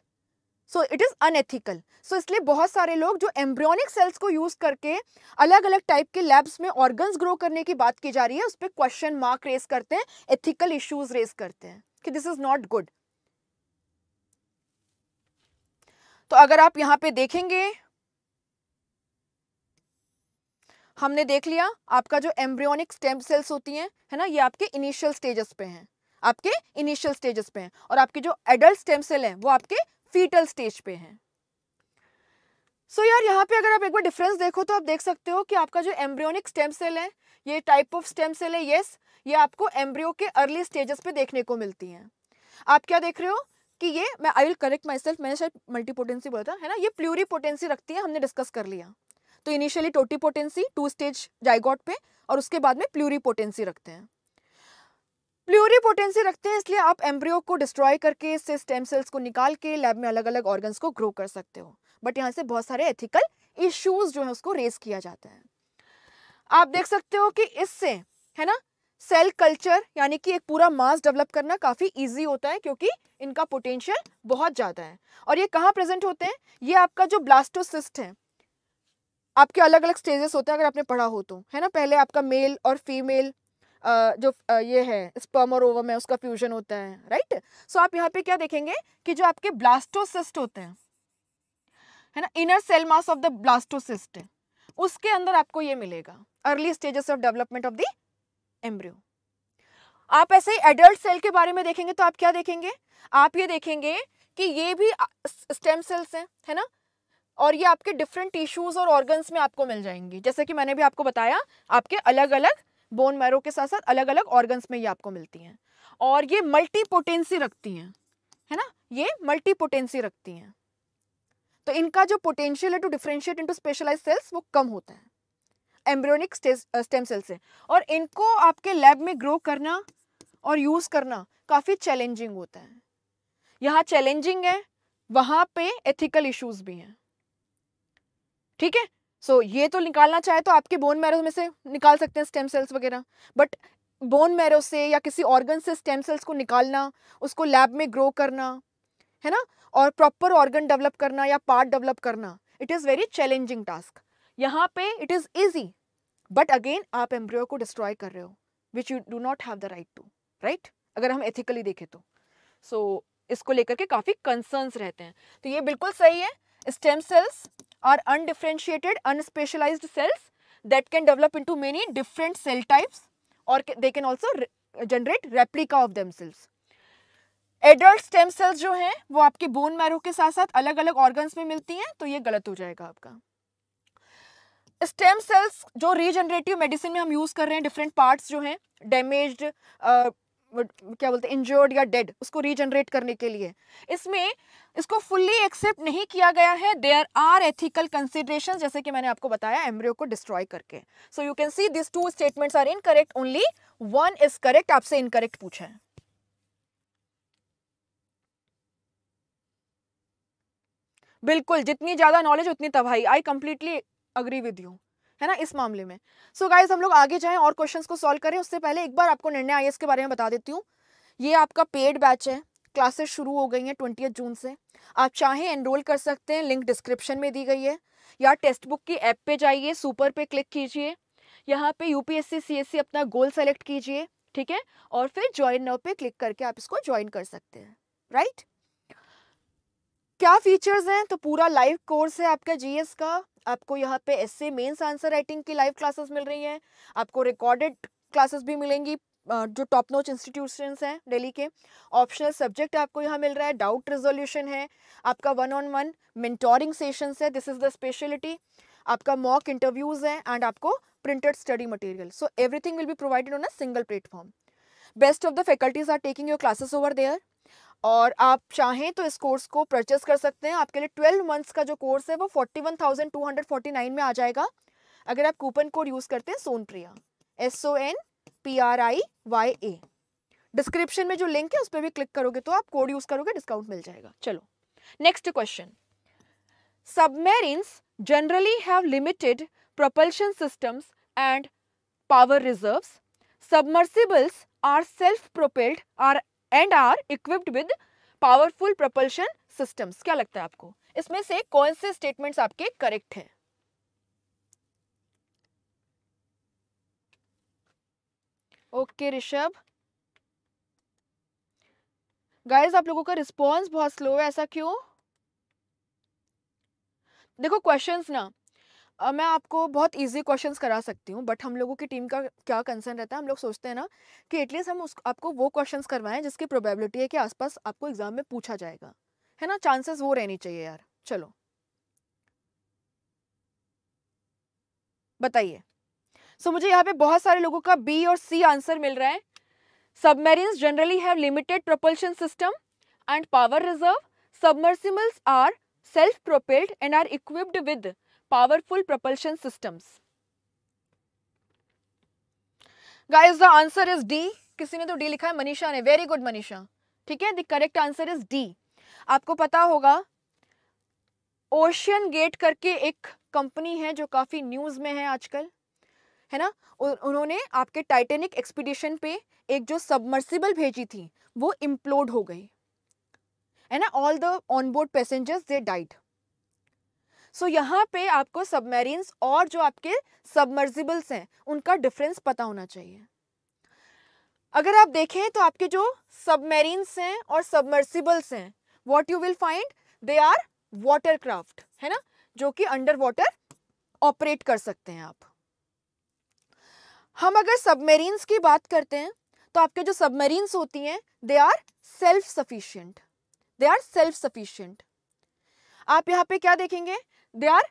so it is unethical so इसलिए बहुत सारे लोग जो एम्ब्रियोनिक सेल्स को यूज़ करके अलग अलग टाइप के लैब्स में ऑर्गन्स ग्रो करने की बात की जा रही है उस पर क्वेश्चन मार्क रेस करते हैं एथिकल इश्यूज रेस करते हैं कि दिस इज़ नॉट गुड तो अगर आप यहाँ पे देखेंगे हमने देख लिया आपका जो एम्ब्रियोनिक स्टेम सेल्स होती हैं है ना ये आपके इनिशियल स्टेजेस पे हैं आपके इनिशियल स्टेजेस पे हैं और आपके जो एडल्ट स्टेम सेल हैं वो आपके फीटल स्टेज पे हैं सो so यार यहाँ पे अगर आप एक बार डिफरेंस देखो तो आप देख सकते हो कि आपका जो एम्ब्रियोनिक स्टेम सेल है ये टाइप ऑफ स्टेम सेल है येस ये आपको एम्ब्रियो के अर्ली स्टेजेस पे देखने को मिलती हैं आप क्या देख रहे हो कि ये मैं I will correct myself मैंने शायद मल्टीपोटेंसी बोला था है ना ये प्लूरी पोटेंसी रखती है हमने डिस्कस कर लिया तो इनिशियली टोटी पोटेंसी टू स्टेज जाइगॉट पे और उसके बाद में प्लूरी पोटेंसी रखते हैं प्लूरीपोटेंसी रखते हैं इसलिए आप एम्ब्रियो को डिस्ट्रॉय करके इससे स्टेम सेल्स को निकाल के लैब में अलग अलग ऑर्गन्स को ग्रो कर सकते हो बट यहाँ से बहुत सारे एथिकल इश्यूज जो है उसको रेस किया जाता है आप देख सकते हो कि इससे है ना सेल कल्चर यानी कि एक पूरा मास डेवलप करना काफ़ी इजी होता है क्योंकि इनका पोटेंशियल बहुत ज़्यादा है और ये कहाँ प्रेजेंट होते हैं ये आपका जो ब्लास्टोसिस्ट है आपके अलग अलग स्टेजेस होते हैं अगर आपने पढ़ा हो तो है ना पहले आपका मेल और फीमेल जो ये है स्पर्म और ओवम है उसका फ्यूजन होता है राइट सो आप यहाँ पे क्या देखेंगे कि जो आपके ब्लास्टोसिस्ट होते हैं है ना inner cell mass of the blastocyst उसके अंदर आपको ये मिलेगा early stages of development of the embryo आप ऐसे ही एडल्ट सेल के बारे में देखेंगे तो आप क्या देखेंगे आप ये देखेंगे कि ये भी स्टेम सेल्स हैं है ना और ये आपके डिफरेंट टिश्यूज और ऑर्गन्स में आपको मिल जाएंगी जैसे कि मैंने भी आपको बताया आपके अलग अलग बोन मैरो के साथ साथ अलग अलग ऑर्गन्स में ये आपको मिलती हैं और ये मल्टीपोटेंसी रखती हैं है ना ये मल्टीपोटेंसी रखती हैं तो इनका जो पोटेंशियल है to differentiate into specialise cells वो कम होता है एम्ब्रियोनिक स्टेम सेल से और इनको आपके लैब में ग्रो करना और यूज़ करना काफ़ी चैलेंजिंग होता है यहाँ चैलेंजिंग है वहाँ पे एथिकल इश्यूज भी हैं ठीक है सो so, ये तो निकालना चाहे तो आपके बोन मैरो में से निकाल सकते हैं स्टेम सेल्स वगैरह बट बोन मैरो से या किसी ऑर्गन से स्टेम सेल्स को निकालना उसको लैब में ग्रो करना है ना और प्रॉपर ऑर्गन डेवलप करना या पार्ट डेवलप करना it is very challenging task यहाँ पे it is easy but again आप एम्ब्रियो को डिस्ट्रॉय कर रहे हो which you do not have the right to right अगर हम एथिकली देखें तो सो so, इसको लेकर के काफ़ी कंसर्न्स रहते हैं तो ये बिल्कुल सही है stem cells are undifferentiated, unspecialized cells that can develop into many different cell types or they can also generate replica of themselves. Adult stem cells जो हैं वो आपके बोन मैरो के साथ साथ अलग अलग ऑर्गन्स में मिलती हैं तो ये गलत हो जाएगा आपका स्टेम सेल्स जो रीजनरेटिव मेडिसिन में हम यूज़ कर रहे हैं डिफरेंट पार्ट्स जो हैं डैमेज uh, क्या बोलते हैं इंजर्ड या डेड उसको रीजनरेट करने के लिए इसमें इसको फुल्ली एक्सेप्ट नहीं किया गया है देयर आर एथिकल कंसिडरेशन जैसे कि मैंने आपको बताया एम्ब्रियो को डिस्ट्रॉय करके so you can see this two statements are incorrect only one is correct आपसे इनकरेक्ट पूछा है बिल्कुल जितनी ज़्यादा नॉलेज उतनी तबाही I completely agree with you है ना इस मामले में सो so गाइज हम लोग आगे जाएं और क्वेश्चंस को सॉल्व करें उससे पहले एक बार आपको निर्णय आई के बारे में बता देती हूँ ये आपका पेड बैच है क्लासेस शुरू हो गई हैं ट्वेंटी जून से आप चाहें एनरोल कर सकते हैं लिंक डिस्क्रिप्शन में दी गई है या टेक्स्ट बुक की ऐप पे जाइए सुपर पे क्लिक कीजिए यहाँ पे यूपीएससी सीएससी अपना गोल सेलेक्ट कीजिए ठीक है और फिर ज्वाइन नाउ पे क्लिक करके आप इसको ज्वाइन कर सकते हैं राइट क्या फीचर्स हैं तो पूरा लाइव कोर्स है आपका जीएस का आपको यहाँ पे एसए मेंस आंसर राइटिंग की लाइव क्लासेस मिल रही हैं आपको रिकॉर्डेड क्लासेस भी मिलेंगी जो टॉप नोच इंस्टीट्यूशंस हैं दिल्ली के ऑप्शनल सब्जेक्ट आपको यहाँ मिल रहा है डाउट रिजोल्यूशन है आपका one on one mentoring sessions है दिस इज़ द स्पेशलिटी आपका मॉक इंटरव्यूज़ है एंड आपको printed study material so everything will भी provided on a single platform best of the faculties are taking your classes over there और आप चाहें तो इस कोर्स को परचेस कर सकते हैं आपके लिए ट्वेल्व मंथ्स का जो कोर्स है वो forty forty one thousand two hundred nine में आ जाएगा अगर आप कूपन कोड यूज़ करते हैं Sonpriya S O N P R I Y A description में जो लिंक है उस पर भी क्लिक करोगे तो आप कोड यूज करोगे डिस्काउंट मिल जाएगा चलो next question submarines generally have limited propulsion systems and power reserves submersibles are self propelled are and are equipped with powerful propulsion systems क्या लगता है आपको इसमें से कौन से स्टेटमेंट्स आपके करेक्ट हैं ओके ऋषभ गाइस आप लोगों का रिस्पॉन्स बहुत स्लो है ऐसा क्यों देखो क्वेश्चंस ना Uh, मैं आपको बहुत इजी क्वेश्चंस करा सकती हूँ बट हम लोगों की टीम का क्या कंसर्न रहता है हम लोग सोचते हैं ना कि एटलीस्ट हम उस आपको वो क्वेश्चंस करवाएं जिसकी प्रोबेबिलिटी है कि आसपास आपको एग्जाम में पूछा जाएगा है ना चांसेस वो रहनी चाहिए यार चलो बताइए सो मुझे यहाँ पे बहुत सारे लोगों का बी और सी आंसर मिल रहा है submarine generally have limited propulsion system and power reserve submersibles are self propelled and are equipped with powerful propulsion systems guys the answer is D किसी ने तो डी लिखा है मनीषा ने वेरी गुड मनीषा ठीक है the correct answer is D आपको पता होगा ओशियन गेट करके एक कंपनी है जो काफी न्यूज में है आजकल है ना उन्होंने आपके टाइटेनिक एक्सपीडिशन पे एक जो सबमर्सिबल भेजी थी वो इम्प्लोड हो गई है ना all the onboard passengers they died so यहाँ पे आपको सबमेरिन्स और जो आपके सबमर्सिबल्स हैं उनका डिफरेंस पता होना चाहिए अगर आप देखें तो आपके जो सबमेरिन्स हैं और सबमर्सिबल्स हैं what you will find they are watercraft है ना जो कि अंडर वाटर ऑपरेट कर सकते हैं आप हम अगर सबमेरीन्स की बात करते हैं तो आपके जो सबमेरीन्स होती हैं they are self sufficient they are self sufficient आप यहाँ पे क्या देखेंगे they are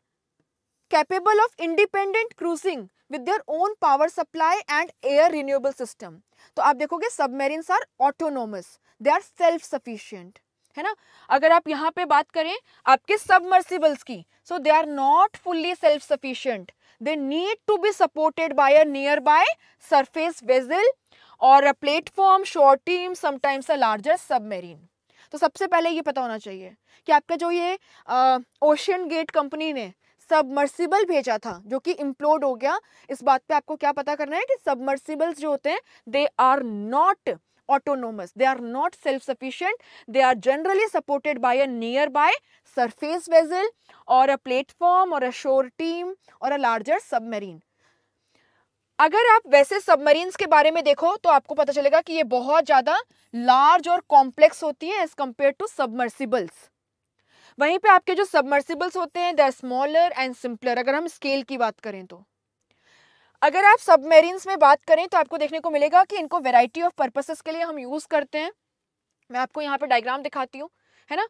capable of independent cruising with their own power supply and air renewable system तो आप देखोगे submarines are autonomous they are self sufficient है ना अगर आप यहाँ पे बात करें आपके सबमर्सिबल्स की so they are not fully self sufficient they need to be supported by a nearby surface vessel or a platform, shore team, sometimes a larger submarine. तो सबसे पहले ये पता होना चाहिए कि आपका जो ये ओशन गेट कंपनी ने सबमर्सिबल भेजा था जो कि इम्प्लोड हो गया इस बात पे आपको क्या पता करना है कि सबमर्सिबल्स जो होते हैं they are not autonomous. They are not self-sufficient. They are generally supported by a nearby surface vessel or a platform or a shore team or a larger submarine. अगर आप वैसे सबमरीन्स के बारे में देखो तो आपको पता चलेगा कि ये बहुत ज़्यादा लार्ज और कॉम्प्लेक्स होती है एज कम्पेयर टू सबमर्सिबल्स वहीं पे आपके जो सबमर्सिबल्स होते हैं they are smaller and simpler अगर हम स्केल की बात करें तो अगर आप सबमेरिन्स में बात करें तो आपको देखने को मिलेगा कि इनको वेराइटी ऑफ पर्पसेस के लिए हम यूज़ करते हैं मैं आपको यहाँ पर डायग्राम दिखाती हूँ है ना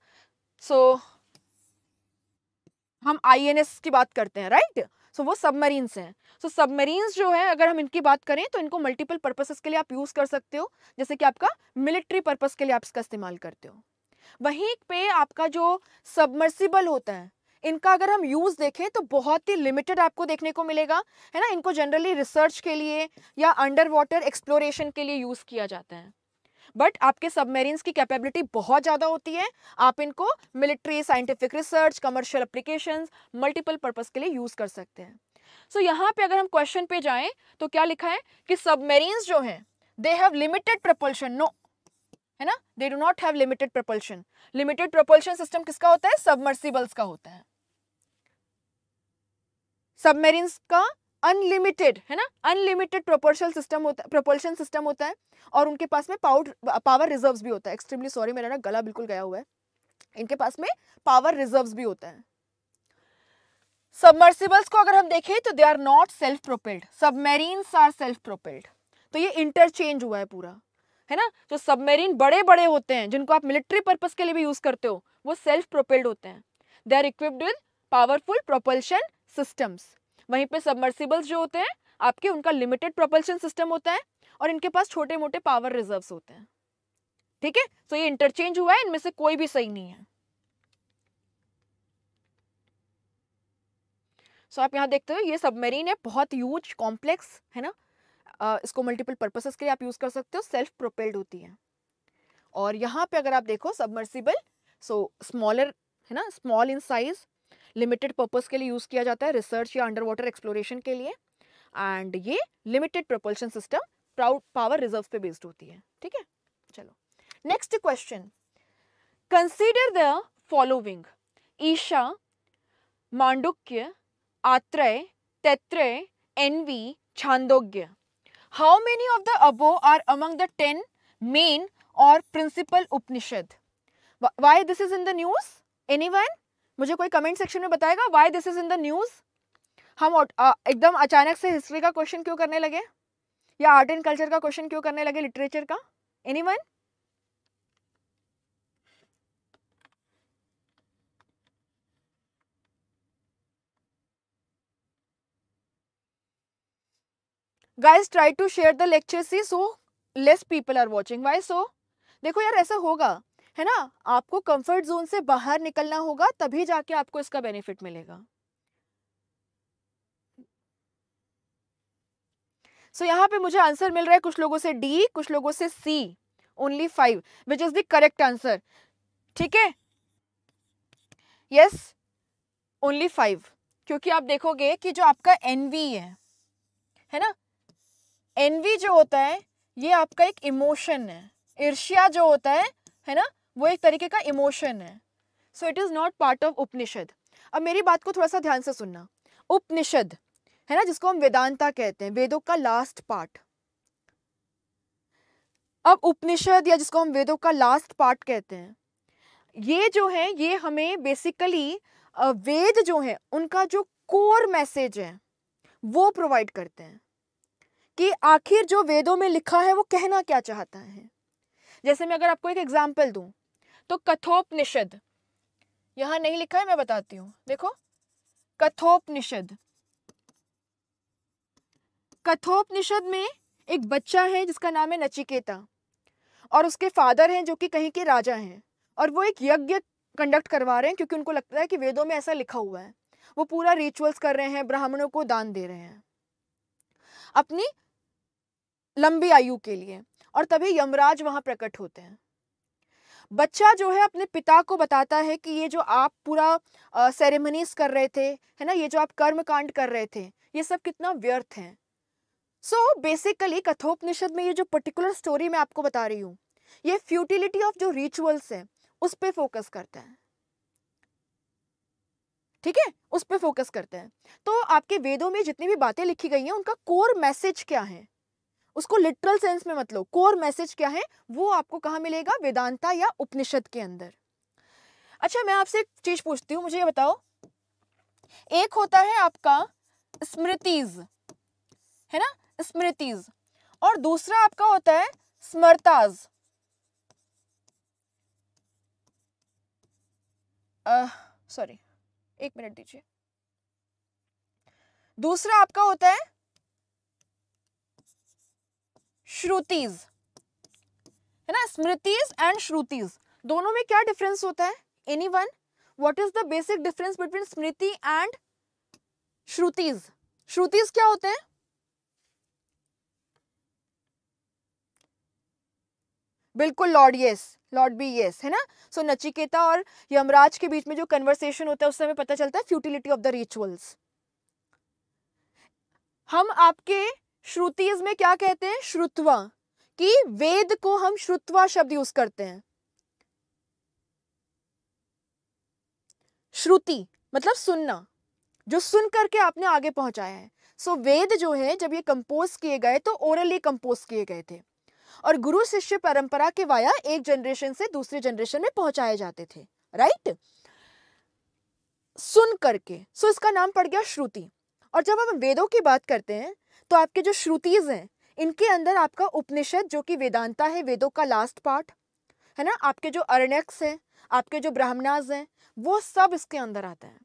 सो so, हम आईएनएस की बात करते हैं राइट right? सो so, वो सबमरीन्स हैं सो so, सबमरीन्स जो है अगर हम इनकी बात करें तो इनको मल्टीपल पर्पसेस के लिए आप यूज़ कर सकते हो जैसे कि आपका मिलिट्री पर्पस के लिए आप इसका इस्तेमाल करते हो वहीं पे आपका जो सबमर्सिबल होता है इनका अगर हम यूज़ देखें तो बहुत ही लिमिटेड आपको देखने को मिलेगा है ना इनको जनरली रिसर्च के लिए या अंडर वाटर एक्सप्लोरेशन के लिए यूज़ किया जाता है बट आपके सबमेरीन्स की कैपेबिलिटी बहुत ज़्यादा होती है आप इनको military scientific research commercial application multiple purpose के लिए यूज़ कर सकते हैं सो so, यहाँ पे अगर हम क्वेश्चन पे जाएं तो क्या लिखा है कि सबमेरीन्स जो हैं they have limited propulsion no है ना they do not have limited propulsion limited propulsion system किसका होता है सबमर्सिबल्स का होता है सबमेरिन का अनलिमिटेड है ना अनलिमिटेड प्रोपोर्शन सिस्टम होता प्रोपोर्शन सिस्टम होता है और उनके पास में पावर पावर रिजर्व्स भी होता है एक्सट्रीमली सॉरी मेरा ना गला बिल्कुल गया हुआ है इनके पास में पावर रिजर्व्स भी होता है सबमर्सिबल्स को अगर हम देखें तो they are not self propelled submarines are self propelled तो ये इंटरचेंज हुआ है पूरा है ना जो सबमेरीन बड़े बड़े होते हैं जिनको आप मिलिट्री पर्पज के लिए भी यूज करते हो वो सेल्फ प्रोपेल्ड होते हैं they are equipped with powerful propulsion systems वहीं पे सबमर्सिबल्स जो होते हैं आपके उनका लिमिटेड प्रोपल्शन सिस्टम होता है और इनके पास छोटे मोटे पावर रिजर्व्स होते हैं ठीक है सो तो ये इंटरचेंज हुआ है इनमें से कोई भी सही नहीं है सो आप यहाँ देखते हो ये सबमरीन है बहुत यूज कॉम्प्लेक्स है ना इसको मल्टीपल पर्पसेस के लिए आप यूज़ कर सकते हो सेल्फ प्रोपेल्ड होती है और यहाँ पे अगर आप देखो सबमर्सिबल सो स्मॉलर है ना small in size limited purpose के लिए यूज़ किया जाता है रिसर्च या अंडर वाटर एक्सप्लोरेशन के लिए एंड ये limited propulsion system proud power reserve पे बेस्ड होती है ठीक है चलो next question consider the following Isha Mandukya Aitareya Taittiriya एनवी Chandogya how many of the above are among the ten main और principal Upanishad why this is in the news anyone मुझे कोई कमेंट सेक्शन में बताएगा why this is in the news हम एकदम अचानक से हिस्ट्री का क्वेश्चन क्यों करने लगे या आर्ट एंड कल्चर का क्वेश्चन क्यों करने लगे लिटरेचर का anyone guys try to share the lecture see so less people are watching why so देखो यार ऐसा होगा है ना आपको कंफर्ट जोन से बाहर निकलना होगा तभी जाके आपको इसका बेनिफिट मिलेगा सो so, यहाँ पे मुझे आंसर मिल रहा है कुछ लोगों से डी कुछ लोगों से C only five which is the correct answer ठीक है यस ओनली फाइव क्योंकि आप देखोगे कि जो आपका एनवी है है ना एनवी जो होता है ये आपका एक इमोशन है ईर्ष्या जो होता है है ना वो एक तरीके का इमोशन है so it is not part of Upanishad अब मेरी बात को थोड़ा सा ध्यान से सुनना उपनिषद है ना जिसको हम वेदांता कहते हैं वेदों का लास्ट पार्ट अब उपनिषद या जिसको हम वेदों का लास्ट पार्ट कहते हैं ये जो है ये हमें बेसिकली वेद जो है उनका जो कोर मैसेज है वो प्रोवाइड करते हैं कि आखिर जो वेदों में लिखा है वो कहना क्या चाहता है जैसे मैं अगर आपको एक एग्जाम्पल दूँ तो कथोपनिषद यहाँ नहीं लिखा है मैं बताती हूँ देखो कथोपनिषद कथोपनिषद में एक बच्चा है जिसका नाम है नचिकेता और उसके फादर हैं जो कि कहीं के राजा हैं और वो एक यज्ञ कंडक्ट करवा रहे हैं क्योंकि उनको लगता है कि वेदों में ऐसा लिखा हुआ है वो पूरा रिचुअल्स कर रहे हैं ब्राह्मणों को दान दे रहे हैं अपनी लंबी आयु के लिए और तभी यमराज वहां प्रकट होते हैं बच्चा जो है अपने पिता को बताता है कि ये जो आप पूरा सेरेमनीज कर रहे थे है ना ये जो आप कर्म कांड कर रहे थे ये सब कितना व्यर्थ है सो बेसिकली कथोपनिषद में ये जो पर्टिकुलर स्टोरी मैं आपको बता रही हूँ ये फ्यूटिलिटी ऑफ जो रिचुअल्स है उस पर फोकस करते हैं ठीक है उस पर फोकस करते हैं तो आपके वेदों में जितनी भी बातें लिखी गई हैं उनका कोर मैसेज क्या है उसको लिटरल सेंस में मतलब कोर मैसेज क्या है वो आपको कहाँ मिलेगा वेदांता या उपनिषद के अंदर अच्छा मैं आपसे एक चीज पूछती हूँ मुझे ये बताओ एक होता है आपका स्मृतिज है ना स्मृतिज और दूसरा आपका होता है स्मरताज सॉरी एक मिनट दीजिए दूसरा आपका होता है श्रुतिज है ना स्मृतिज एंड श्रुतिज दोनों में क्या डिफरेंस होता है anyone what is the basic difference between Smriti and Shrutis Shrutis क्या होते हैं बिल्कुल Lord yes Lord B yes है ना सो so, नचिकेता और यमराज के बीच में जो कन्वर्सेशन होता है उससे हमें पता चलता है फ्यूटिलिटी ऑफ द रिचुअल्स हम आपके श्रुतिज में क्या कहते हैं श्रुतवा कि वेद को हम श्रुतवा शब्द यूज करते हैं श्रुति मतलब सुनना जो सुन करके आपने आगे पहुंचाया है सो so, वेद जो है जब ये कंपोज किए गए तो ओरली कंपोज किए गए थे और गुरु शिष्य परंपरा के वाया एक जनरेशन से दूसरे जनरेशन में पहुंचाए जाते थे राइट सुन करके सो so, इसका नाम पड़ गया श्रुति और जब हम वेदों की बात करते हैं तो आपके जो श्रुतिज हैं इनके अंदर आपका उपनिषद जो कि वेदांता है वेदों का लास्ट पार्ट है ना आपके जो अर्णक्स हैं आपके जो ब्राह्मणाज हैं वो सब इसके अंदर आते हैं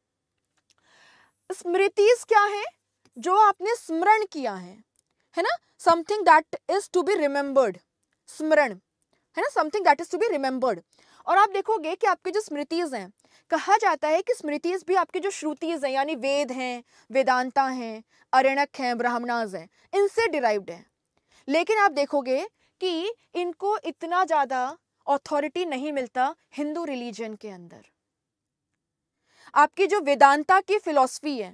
स्मृतिज क्या है जो आपने स्मरण किया है है ना something that is to be remembered स्मरण है ना something that is to be remembered और आप देखोगे कि आपके जो स्मृतिज हैं कहा जाता है कि स्मृतिज भी आपके जो श्रुतिज हैं यानी वेद हैं वेदांता हैं अरणक हैं ब्राह्मणाज हैं इनसे डिराइव्ड हैं लेकिन आप देखोगे कि इनको इतना ज़्यादा अथॉरिटी नहीं मिलता हिंदू रिलीजन के अंदर आपकी जो वेदांता की फिलॉसफी है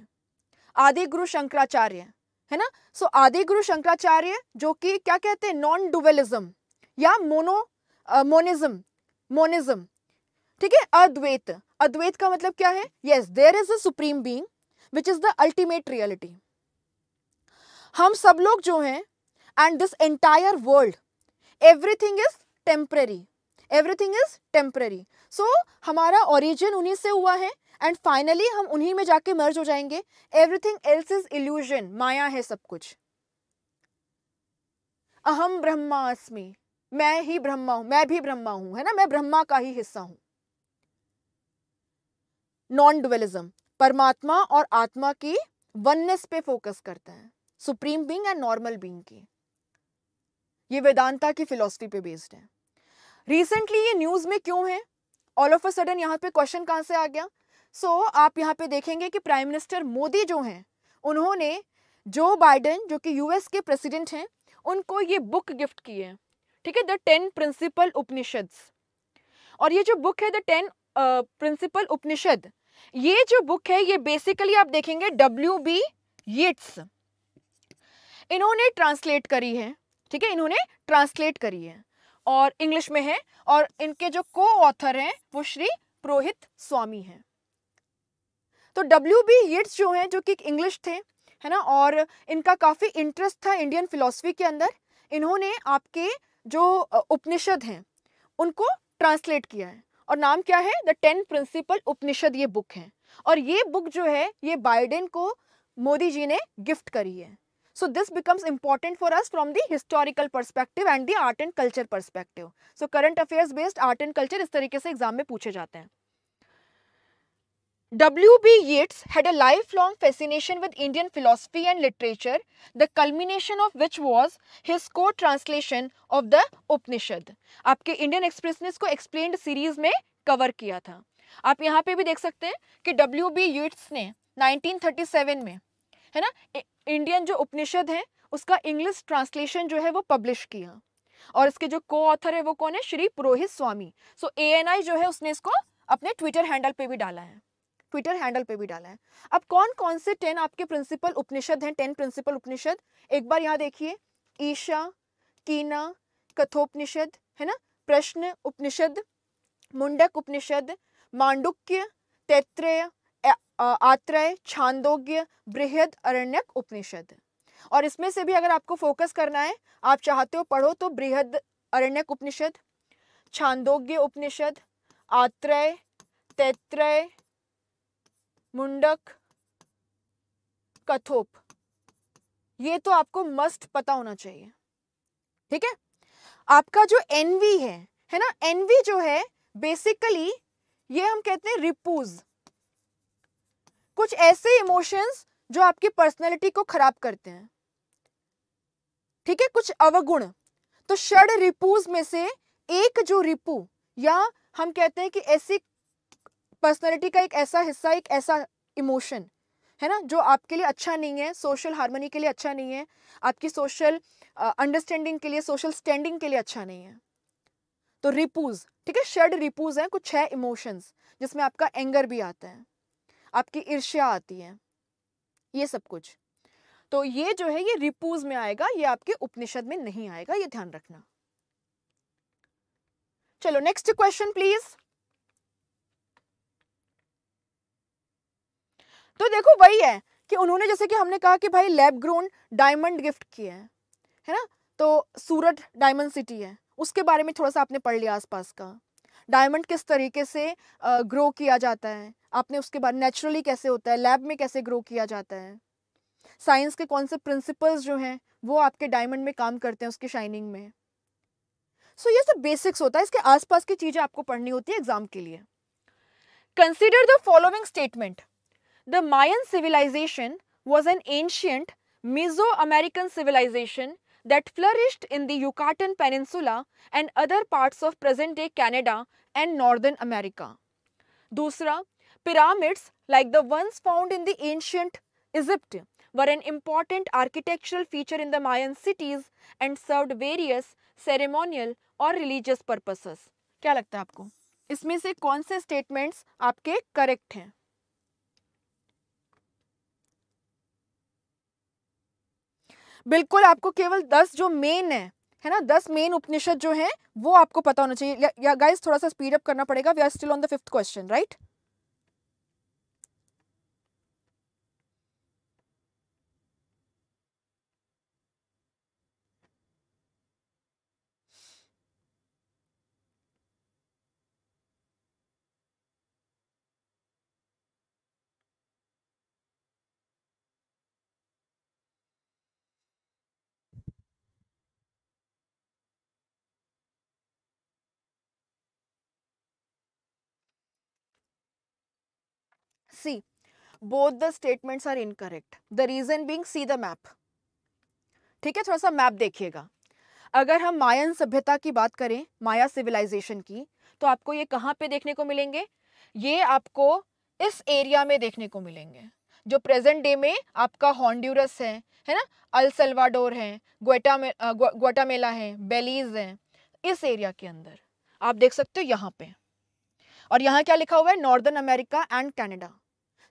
आदि गुरु शंकराचार्य है ना सो so, आदि गुरु शंकराचार्य जो कि क्या कहते हैं नॉन डुवेलिज्म या मोनो मोनिज्म मोनिज्म ठीक है अद्वैत अद्वैत का मतलब क्या है yes there is a supreme being which is the ultimate reality हम सब लोग जो हैं and this entire world everything is temporary everything is temporary so हमारा ओरिजिन उन्हीं से हुआ है एंड फाइनली हम उन्हीं में जाके मर्ज हो जाएंगे एवरीथिंग एल्स इज इल्यूजन माया है सब कुछ अहम ब्रह्मास्मि मैं ही ब्रह्मा हूं मैं भी ब्रह्मा हूं है ना मैं ब्रह्मा का ही हिस्सा हूं नॉन डुअलिज्म परमात्मा और आत्मा की वननेस पे फोकस करता है supreme being and normal being की ये वेदांता की फिलोसफी पे बेस्ड है रिसेंटली ये न्यूज़ में क्यों है ऑल ऑफ अ सडन यहाँ पे क्वेश्चन कहाँ से आ गया सो so, आप यहाँ पे देखेंगे कि प्राइम मिनिस्टर मोदी जो हैं उन्होंने जो बाइडन जो कि यूएस के प्रेसिडेंट हैं उनको ये बुक गिफ्ट की है ठीक है द टेन प्रिंसिपल उपनिषद और ये जो बुक है द टेन प्रिंसिपल उपनिषद ये जो बुक है ये बेसिकली आप देखेंगे डब्ल्यू बी येट्स इन्होंने ट्रांसलेट करी है ठीक है इन्होंने ट्रांसलेट करी है और इंग्लिश में है और इनके जो को ऑथर हैं वो श्री प्रोहित स्वामी हैं तो डब्ल्यू बी येट्स जो हैं जो कि इंग्लिश थे है ना और इनका काफ़ी इंटरेस्ट था इंडियन फिलोसफी के अंदर इन्होंने आपके जो उपनिषद हैं उनको ट्रांसलेट किया है और नाम क्या है द टेन प्रिंसिपल उपनिषद ये बुक है और ये बुक जो है ये बाइडेन को मोदी जी ने गिफ्ट करी है so this becomes important for us from the historical perspective and the art and culture perspective so current affairs based art and culture इस तरीके से एग्जाम में पूछे जाते हैं W.B. Yeats had a lifelong fascination with Indian philosophy and literature, the culmination of which was his co-translation of the Upanishad. आपके Indian Express ने इसको explained series में cover किया था आप यहाँ पे भी देख सकते हैं कि डब्ल्यू बी यूट्स ने 1937 में है ना इंडियन जो उपनिषद है उसका इंग्लिश ट्रांसलेशन जो है वो पब्लिश किया और इसके जो को ऑथर है वो कौन है श्री पुरोहित स्वामी सो ए जो है उसने इसको अपने ट्विटर हैंडल पे भी डाला है ट्विटर हैंडल पे भी डाला है अब कौन कौन से टेन आपके प्रिंसिपल उपनिषद हैं टेन प्रिंसिपल उपनिषद एक बार यहाँ देखिए ईशा कीना कथोपनिषद है ना प्रश्न उपनिषद मुंडक उपनिषद मांडुक्य तैत्रेय आत्रय छांदोग्य बृहद अरण्यक उपनिषद और इसमें से भी अगर आपको फोकस करना है आप चाहते हो पढ़ो तो बृहद अरण्यक उपनिषद छांदोग्य उपनिषद आत्रय तैत्रय मुंडक कथोप ये तो आपको मस्ट पता होना चाहिए ठीक है आपका जो एनवी है है ना एनवी जो है बेसिकली ये हम कहते हैं रिपूज कुछ ऐसे इमोशंस जो आपकी पर्सनैलिटी को खराब करते हैं ठीक है कुछ अवगुण तो षड रिपूज में से एक जो रिपू या हम कहते हैं कि ऐसी पर्सनैलिटी का एक ऐसा हिस्सा एक ऐसा इमोशन है ना जो आपके लिए अच्छा नहीं है सोशल हारमोनी के लिए अच्छा नहीं है आपकी सोशल अंडरस्टैंडिंग uh, के लिए सोशल स्टैंडिंग के लिए अच्छा नहीं है तो रिपूज ठीक है शेड रिपूज हैं कुछ छह इमोशंस जिसमें आपका एंगर भी आता है आपकी ईर्ष्या आती है ये सब कुछ तो ये जो है ये रिपूज में आएगा ये आपके उपनिषद में नहीं आएगा ये ध्यान रखना चलो नेक्स्ट क्वेश्चन प्लीज़ तो देखो वही है कि उन्होंने जैसे कि हमने कहा कि भाई लैब ग्रोन डायमंड गिफ्ट किए हैं है ना तो सूरत डायमंड सिटी है उसके बारे में थोड़ा सा आपने पढ़ लिया आसपास का डायमंड किस तरीके से ग्रो किया जाता है आपने उसके बारे नेचुरली कैसे होता है लैब में कैसे ग्रो किया जाता है साइंस के कौन से प्रिंसिपल्स जो हैं वो आपके डायमंड में काम करते हैं उसकी शाइनिंग में सो so, ये सब बेसिक्स होता है इसके आसपास की चीज़ें आपको पढ़नी होती है एग्जाम के लिए consider the following statement The Mayan civilization was an ancient Mesoamerican civilization that flourished in the Yucatan Peninsula and other parts of present-day Canada and Northern America. Dusra, pyramids like the ones found in the ancient Egypt were an important architectural feature in the Mayan cities and served various ceremonial or religious purposes. क्या लगता है आपको इसमें से कौन से statements आपके हैं बिल्कुल आपको केवल दस जो मेन है है ना दस मेन उपनिषद जो हैं वो आपको पता होना चाहिए या गाइस थोड़ा सा स्पीड अप करना पड़ेगा we are still on the fifth question right See, both the statements are incorrect. The reason being, see the map. ठीक है थोड़ा सा मैप देखिएगा अगर हम मायन सभ्यता की बात करें माया सिविलाइजेशन की तो आपको ये कहाँ पे देखने को मिलेंगे ये आपको इस एरिया में देखने को मिलेंगे जो प्रेजेंट डे में आपका हॉन्ड्यूरस है है ना अल सल्वाडोर है ग्वेटा में ग्वाटामेला है बेलीज है इस एरिया के अंदर आप देख सकते हो यहाँ पे और यहाँ क्या लिखा हुआ है northern America and Canada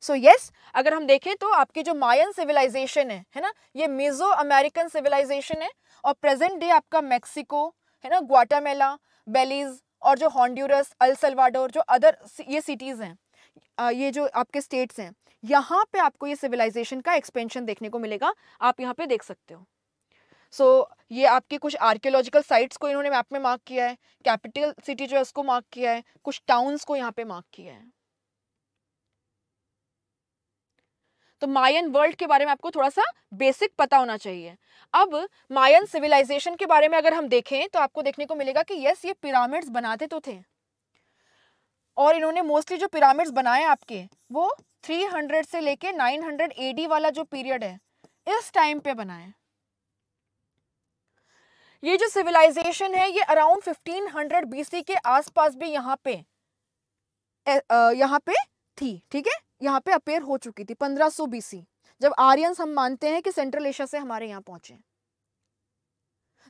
so so, yes yes, अगर हम देखें तो आपकी जो मायन सिविलाइजेशन है है ना ये मिजो अमेरिकन सिविलाइजेशन है और प्रेजेंट डे आपका मैक्सिको है ना ग्वाटामेला बेलीज और जो हॉन्ड्यूरस अलसलवाडोर जो अदर ये सिटीज़ हैं ये जो आपके स्टेट्स हैं यहाँ पे आपको ये सिविलाइजेशन का एक्सपेंशन देखने को मिलेगा आप यहाँ पे देख सकते हो सो so, ये आपके कुछ आर्कियोलॉजिकल साइट्स को इन्होंने मैप में मार्क किया है कैपिटल सिटी जो है उसको मार्क किया है कुछ टाउन्स को यहाँ पे मार्क किया है तो मायन वर्ल्ड के बारे में आपको थोड़ा सा बेसिक पता होना चाहिए अब मायन सिविलाइजेशन के बारे में अगर हम देखें तो आपको देखने को मिलेगा कि यस ये पिरामिड्स बनाते तो थे और इन्होंने मोस्टली जो पिरामिड्स बनाए आपके वो 300 से लेके 900 हंड्रेड एडी वाला जो पीरियड है इस टाइम पे बनाए ये जो सिविलाइजेशन है ये अराउंड 1500 हंड्रेड के आसपास भी यहाँ पे यहाँ पे थी ठीक है यहाँ पे अपेयर हो चुकी थी 1500 बीसी जब आर्यंस हम मानते हैं कि सेंट्रल एशिया से हमारे यहाँ पहुंचे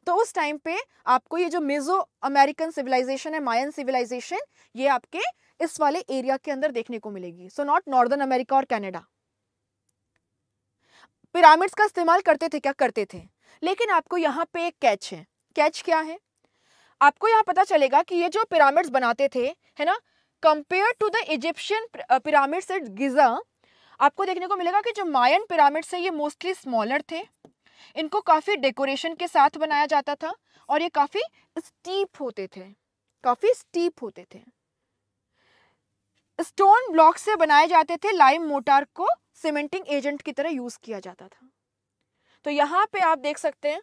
तो उस टाइम पे आपको ये जो मेजो अमेरिकन सिविलाइजेशन है मायन सिविलाइजेशन ये आपके इस वाले एरिया के अंदर देखने को मिलेगी सो नॉट नॉर्दर्न अमेरिका और कैनेडा पिरामिड्स का इस्तेमाल करते थे क्या करते थे लेकिन आपको यहाँ पे एक कैच है कैच क्या है आपको यहाँ पता चलेगा कि ये जो पिरामिड्स बनाते थे है ना compare to the Egyptian pyramids at Giza आपको देखने को मिलेगा कि जो मायन पिरामिड्स है ये मोस्टली स्मॉलर थे इनको काफ़ी डेकोरेशन के साथ बनाया जाता था और ये काफ़ी स्टीप होते थे काफ़ी स्टीप होते थे स्टोन ब्लॉक से बनाए जाते थे लाइम मोटार को सीमेंटिंग एजेंट की तरह यूज़ किया जाता था तो यहां पे आप देख सकते हैं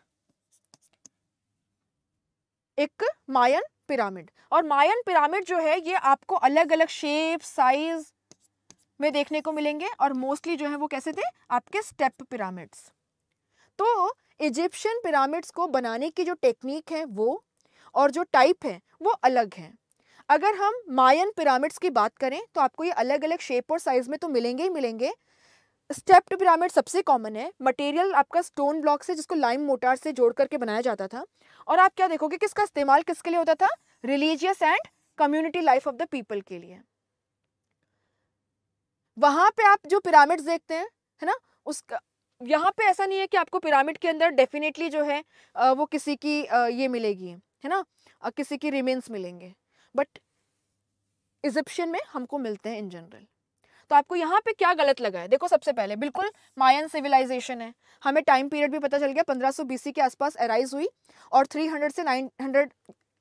एक मायन पिरामिड और मायन पिरामिड जो है ये आपको अलग अलग शेप साइज में देखने को मिलेंगे और मोस्टली जो है वो कैसे थे आपके स्टेप पिरामिड्स तो इजिप्शियन पिरामिड्स को बनाने की जो टेक्निक है वो और जो टाइप है वो अलग है अगर हम मायन पिरामिड्स की बात करें तो आपको ये अलग अलग शेप और साइज में तो मिलेंगे ही मिलेंगे स्टेप्ड पिरामिड सबसे कॉमन है मटेरियल आपका स्टोन ब्लॉक से जिसको लाइम मोटार से जोड़ करके बनाया जाता था और आप क्या देखोगे किसका इस्तेमाल किसके लिए होता था religious and community life of the people के लिए वहां पे आप जो पिरामिड्स देखते हैं है ना उसका यहाँ पे ऐसा नहीं है कि आपको पिरामिड के अंदर डेफिनेटली जो है वो किसी की ये मिलेगी है ना किसी की रिमेन्स मिलेंगे बट इजिप्शियन में हमको मिलते हैं इन जनरल तो आपको यहाँ पे क्या गलत लगा है देखो सबसे पहले बिल्कुल मायन सिविलाइजेशन है हमें टाइम पीरियड भी पता चल गया 1500 बीसी के आसपास एराइज हुई और 300 से 900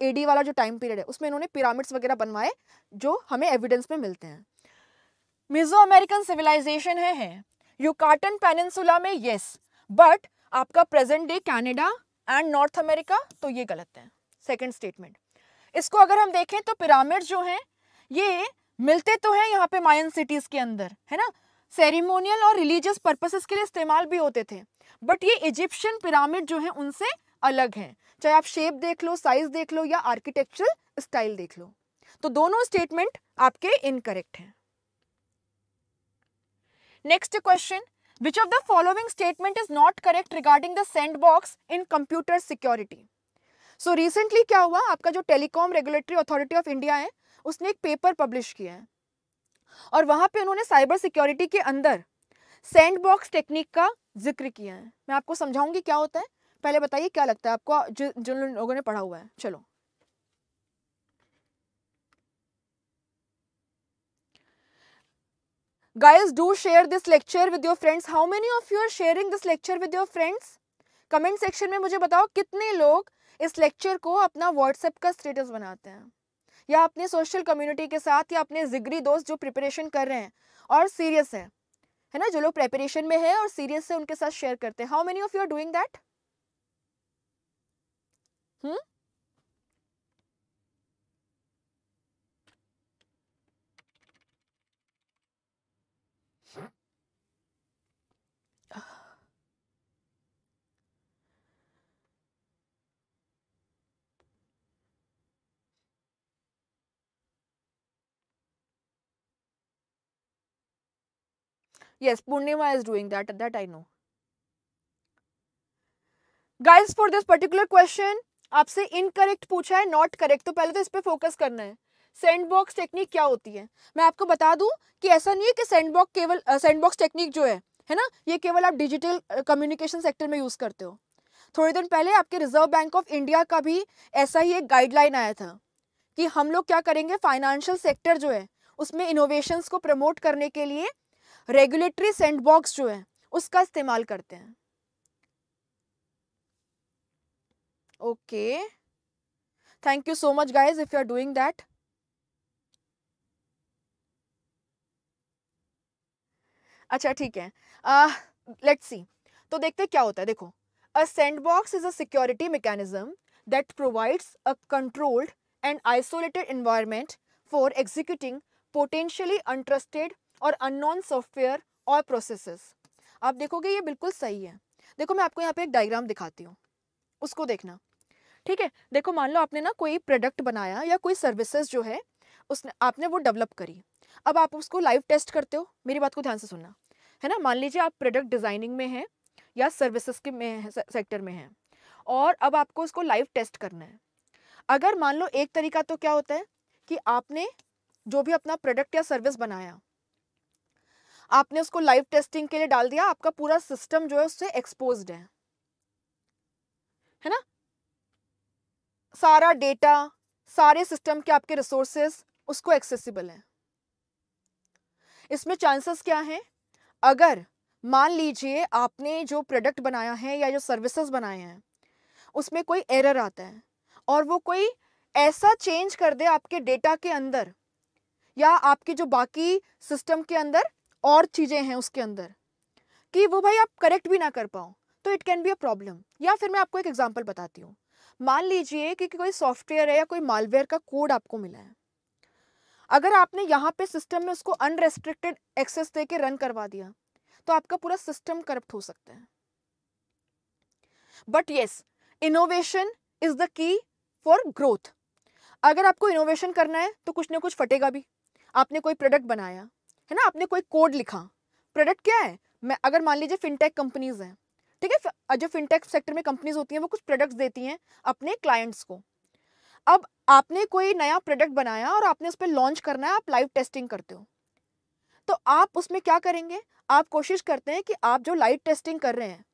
एडी वाला जो टाइम पीरियड है उसमें इन्होंने पिरामिड्स वगैरह बनवाए जो हमें एविडेंस में मिलते हैं मिजो अमेरिकन सिविलाइजेशन है, है। यूकाटन पेनसुला में येस बट आपका present day Canada and North America तो ये गलत है सेकेंड स्टेटमेंट इसको अगर हम देखें तो पिरामिड जो हैं ये मिलते तो हैं यहाँ पे मायन सिटीज के अंदर है ना सेरिमोनियल और रिलीजियस पर्पसेस के लिए इस्तेमाल भी होते थे बट ये इजिप्शियन पिरामिड जो है उनसे अलग हैं चाहे आप शेप देख लो साइज देख लो या आर्किटेक्चरल स्टाइल देख लो तो दोनों स्टेटमेंट आपके इनकरेक्ट हैं next question which of the following statement is not correct regarding the sandbox in computer security so recently क्या हुआ आपका जो telecom regulatory authority of India है उसने एक पेपर पब्लिश किया है और वहाँ पे उन्होंने साइबर सिक्योरिटी के अंदर सैंडबॉक्स बॉक्स टेक्निक का जिक्र किया है मैं आपको समझाऊंगी क्या होता है पहले बताइए क्या लगता है आपको जिन लोगों ने पढ़ा हुआ है चलो guys do share this lecture with your friends how many of you are sharing this lecture with your friends comment section में मुझे बताओ कितने लोग इस लेक्चर को अपना व्हाट्सएप का स्टेटस बनाते हैं या अपनी सोशल कम्युनिटी के साथ या अपने जिगरी दोस्त जो प्रिपरेशन कर रहे हैं और सीरियस हैं है ना जो लोग प्रेपरेशन में है और सीरियस से उनके साथ शेयर करते हैं how many of you are doing that hmm Yes, Purnima is doing that. That I know. Guys for this particular question आपसे इनकरेक्ट पूछा है नॉट करेक्ट तो पहले तो इस पर फोकस करना है सैंडबॉक्स टेक्निक क्या होती है मैं आपको बता दूं कि ऐसा नहीं है कि सैंडबॉक्स केवल सैंडबॉक्स टेक्निक जो है है ना ये केवल आप डिजिटल कम्युनिकेशन सेक्टर में यूज़ करते हो थोड़े दिन पहले आपके रिजर्व बैंक ऑफ इंडिया का भी ऐसा ही एक गाइडलाइन आया था कि हम लोग क्या करेंगे फाइनेंशियल सेक्टर जो है उसमें इनोवेशन को प्रमोट करने के लिए रेगुलेटरी सैंडबॉक्स जो है उसका इस्तेमाल करते हैं okay thank you so much guys if you are doing that अच्छा ठीक है लेट्स सी तो देखते क्या होता है देखो a sandbox is a security mechanism that provides a controlled and isolated environment for executing potentially untrusted और अननोन सॉफ्टवेयर और प्रोसेसेस आप देखोगे ये बिल्कुल सही है देखो मैं आपको यहाँ पे एक डायग्राम दिखाती हूँ उसको देखना ठीक है देखो मान लो आपने ना कोई प्रोडक्ट बनाया या कोई सर्विसेज जो है उसने आपने वो डेवलप करी अब आप उसको लाइव टेस्ट करते हो मेरी बात को ध्यान से सुनना है ना मान लीजिए आप प्रोडक्ट डिज़ाइनिंग में हैं या सर्विसेज के में सेक्टर में हैं और अब आपको उसको लाइव टेस्ट करना है अगर मान लो एक तरीका तो क्या होता है कि आपने जो भी अपना प्रोडक्ट या सर्विस बनाया आपने उसको लाइव टेस्टिंग के लिए डाल दिया आपका पूरा सिस्टम जो है उससे एक्सपोज है है ना सारा डेटा सारे सिस्टम के आपके रिसोर्सेस उसको एक्सेसिबल है इसमें चांसेस क्या हैं अगर मान लीजिए आपने जो प्रोडक्ट बनाया है या जो सर्विसेज बनाए हैं उसमें कोई एरर आता है और वो कोई ऐसा चेंज कर दे आपके डेटा के अंदर या आपके जो बाकी सिस्टम के अंदर और चीज़ें हैं उसके अंदर कि वो भाई आप करेक्ट भी ना कर पाओ तो it can be a problem या फिर मैं आपको एक एग्जाम्पल बताती हूँ मान लीजिए कि, कि कोई सॉफ्टवेयर है या कोई मालवेयर का कोड आपको मिला है अगर आपने यहाँ पे सिस्टम में उसको अनरेस्ट्रिक्टेड एक्सेस दे के रन करवा दिया तो आपका पूरा सिस्टम करप्ट हो सकता है but yes innovation is the key for growth अगर आपको इनोवेशन करना है तो कुछ ना कुछ फटेगा भी आपने कोई प्रोडक्ट बनाया है ना आपने कोई कोड लिखा प्रोडक्ट क्या है मैं अगर मान लीजिए फिनटेक कंपनीज हैं ठीक है जो फिनटेक सेक्टर में कंपनीज होती हैं वो कुछ प्रोडक्ट्स देती हैं अपने क्लाइंट्स को अब आपने कोई नया प्रोडक्ट बनाया और आपने उस पर लॉन्च करना है आप लाइव टेस्टिंग करते हो तो आप उसमें क्या करेंगे आप कोशिश करते हैं कि आप जो लाइव टेस्टिंग कर रहे हैं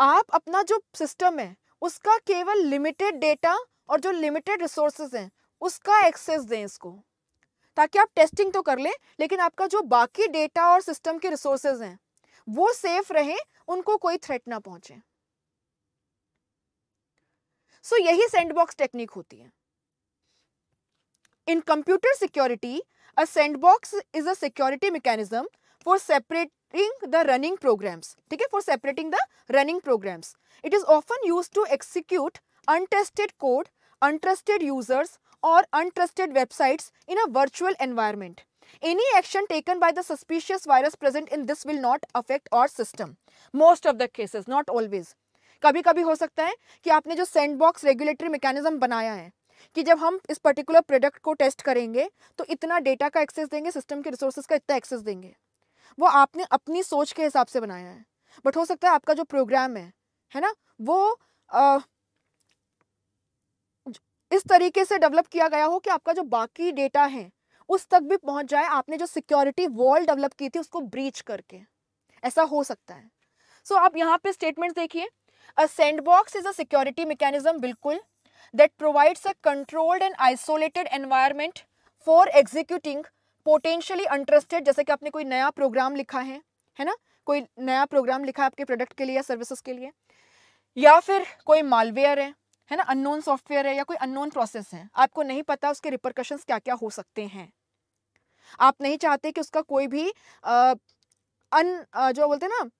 आप अपना जो सिस्टम है उसका केवल लिमिटेड डेटा और जो लिमिटेड रिसोर्सेज हैं उसका एक्सेस दें इसको ताकि आप टेस्टिंग तो कर लें लेकिन आपका जो बाकी डेटा और सिस्टम के रिसोर्सेज हैं वो सेफ रहें उनको कोई थ्रेट ना पहुंचे सो so, यही सेंडबॉक्स टेक्निक होती है in computer security a sandbox is a security mechanism for separating the running programs ठीक है for separating the running programs it is often use to execute untested code untrusted users or untrusted websites in a virtual environment. Any action taken by the suspicious virus present in this will not affect our system. Most of the cases, not always. कभी कभी हो सकता है कि आपने जो sandbox regulatory mechanism बनाया है कि जब हम इस पर्टिकुलर प्रोडक्ट को टेस्ट करेंगे तो इतना डेटा का एक्सेस देंगे सिस्टम के रिसोर्सेज का इतना एक्सेस देंगे वो आपने अपनी सोच के हिसाब से बनाया है बट हो सकता है आपका जो प्रोग्राम है है ना वो आ, इस तरीके से डेवलप किया गया हो कि आपका जो बाकी डेटा है उस तक भी पहुंच जाए आपने जो सिक्योरिटी वॉल डेवलप की थी उसको ब्रीच करके ऐसा हो सकता है सो so, आप यहाँ पे स्टेटमेंट देखिए a sandbox is a security mechanism बिल्कुल that provides a controlled and isolated environment for executing potentially untrusted जैसे कि आपने कोई नया प्रोग्राम लिखा है है ना कोई नया प्रोग्राम लिखा है आपके प्रोडक्ट के लिए या सर्विसेज के लिए या फिर कोई मालवेयर है है ना अननोन सॉफ्टवेयर है या कोई अननोन प्रोसेस है आपको नहीं पता उसके रिपरकशन क्या क्या हो सकते हैं आप नहीं चाहते कि उसका कोई भी आ, अन आ, जो बोलते हैं ना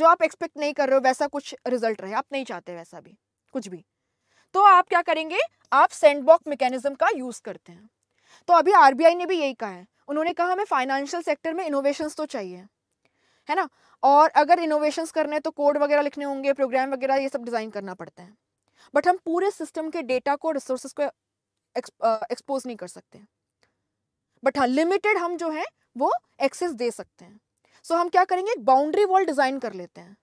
जो आप एक्सपेक्ट नहीं कर रहे हो वैसा कुछ रिजल्ट रहे आप नहीं चाहते वैसा भी कुछ भी तो आप क्या करेंगे आप सेंडबॉक्स मैकेनिज्म का यूज़ करते हैं तो अभी आरबीआई ने भी यही कहा है उन्होंने कहा हमें फाइनेंशियल सेक्टर में इनोवेशंस तो चाहिए है ना और अगर इनोवेशंस करने तो कोड वगैरह लिखने होंगे प्रोग्राम वगैरह ये सब डिज़ाइन करना पड़ता है बट हम पूरे सिस्टम के डेटा को रिसोर्स को एक्सपोज नहीं कर सकते बट हाँ लिमिटेड हम जो है वो एक्सेस दे सकते हैं सो so, हम क्या करेंगे एक बाउंड्री वॉल डिज़ाइन कर लेते हैं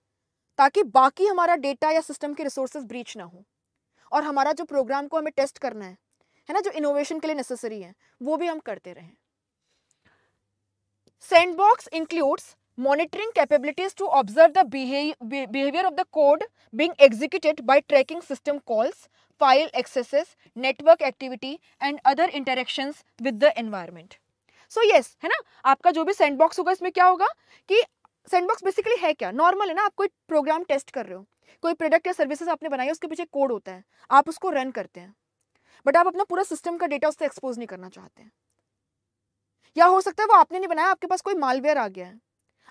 ताकि बाकी हमारा डेटा या सिस्टम के रिसोर्सेज ब्रीच ना हो और हमारा जो प्रोग्राम को हमें टेस्ट करना है है ना जो इनोवेशन के लिए नेसेसरी है वो भी हम करते रहें sandbox includes monitoring capabilities to observe the behavior of the code being executed by tracking system calls, file accesses, network activity and other interactions with the environment. So yes है ना आपका जो भी सैंडबॉक्स होगा इसमें क्या होगा कि सैंडबॉक्स बेसिकली है क्या नॉर्मल है ना आप कोई प्रोग्राम टेस्ट कर रहे हो कोई प्रोडक्ट या सर्विसेज आपने बनाई है उसके पीछे कोड होता है आप उसको रन करते हैं बट आप अपना पूरा सिस्टम का डेटा उससे एक्सपोज नहीं करना चाहते हैं या हो सकता है वो आपने नहीं बनाया आपके पास कोई मालवेयर आ गया है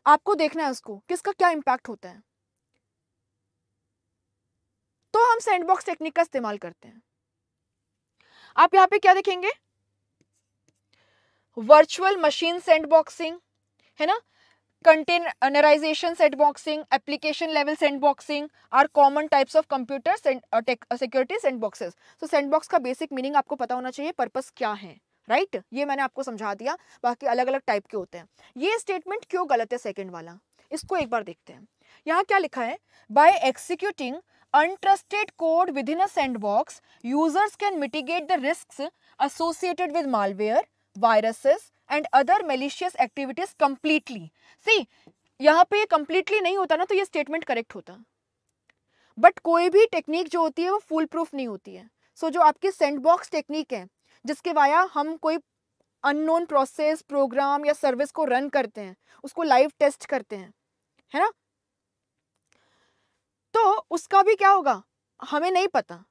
आपको देखना है उसको किसका क्या इम्पैक्ट होता है तो हम सैंडबॉक्स टेक्निक का इस्तेमाल करते हैं आप यहाँ पे क्या देखेंगे वर्चुअल मशीन सैंडबॉक्सिंग है ना containerization sandboxing application level sandboxing are common types of computer security sandboxes तो सैंडबॉक्स का बेसिक मीनिंग आपको पता होना चाहिए पर्पस क्या है राइट ये मैंने आपको समझा दिया बाकी अलग अलग टाइप के होते हैं ये स्टेटमेंट क्यों गलत है सेकेंड वाला इसको एक बार देखते हैं यहाँ क्या लिखा है by executing untrusted code within a box users can mitigate the risk associated with malware viruses and other malicious activities completely see यहाँ पे कंप्लीटली नहीं होता ना तो ये स्टेटमेंट करेक्ट होता बट कोई भी टेक्निक जो होती है वो फुल प्रूफ नहीं होती है सो so, जो आपकी सेंडबॉक्स टेक्निक है जिसके वाया हम कोई अननोन प्रोसेस प्रोग्राम या सर्विस को रन करते हैं उसको लाइव टेस्ट करते हैं है ना तो उसका भी क्या होगा हमें नहीं पता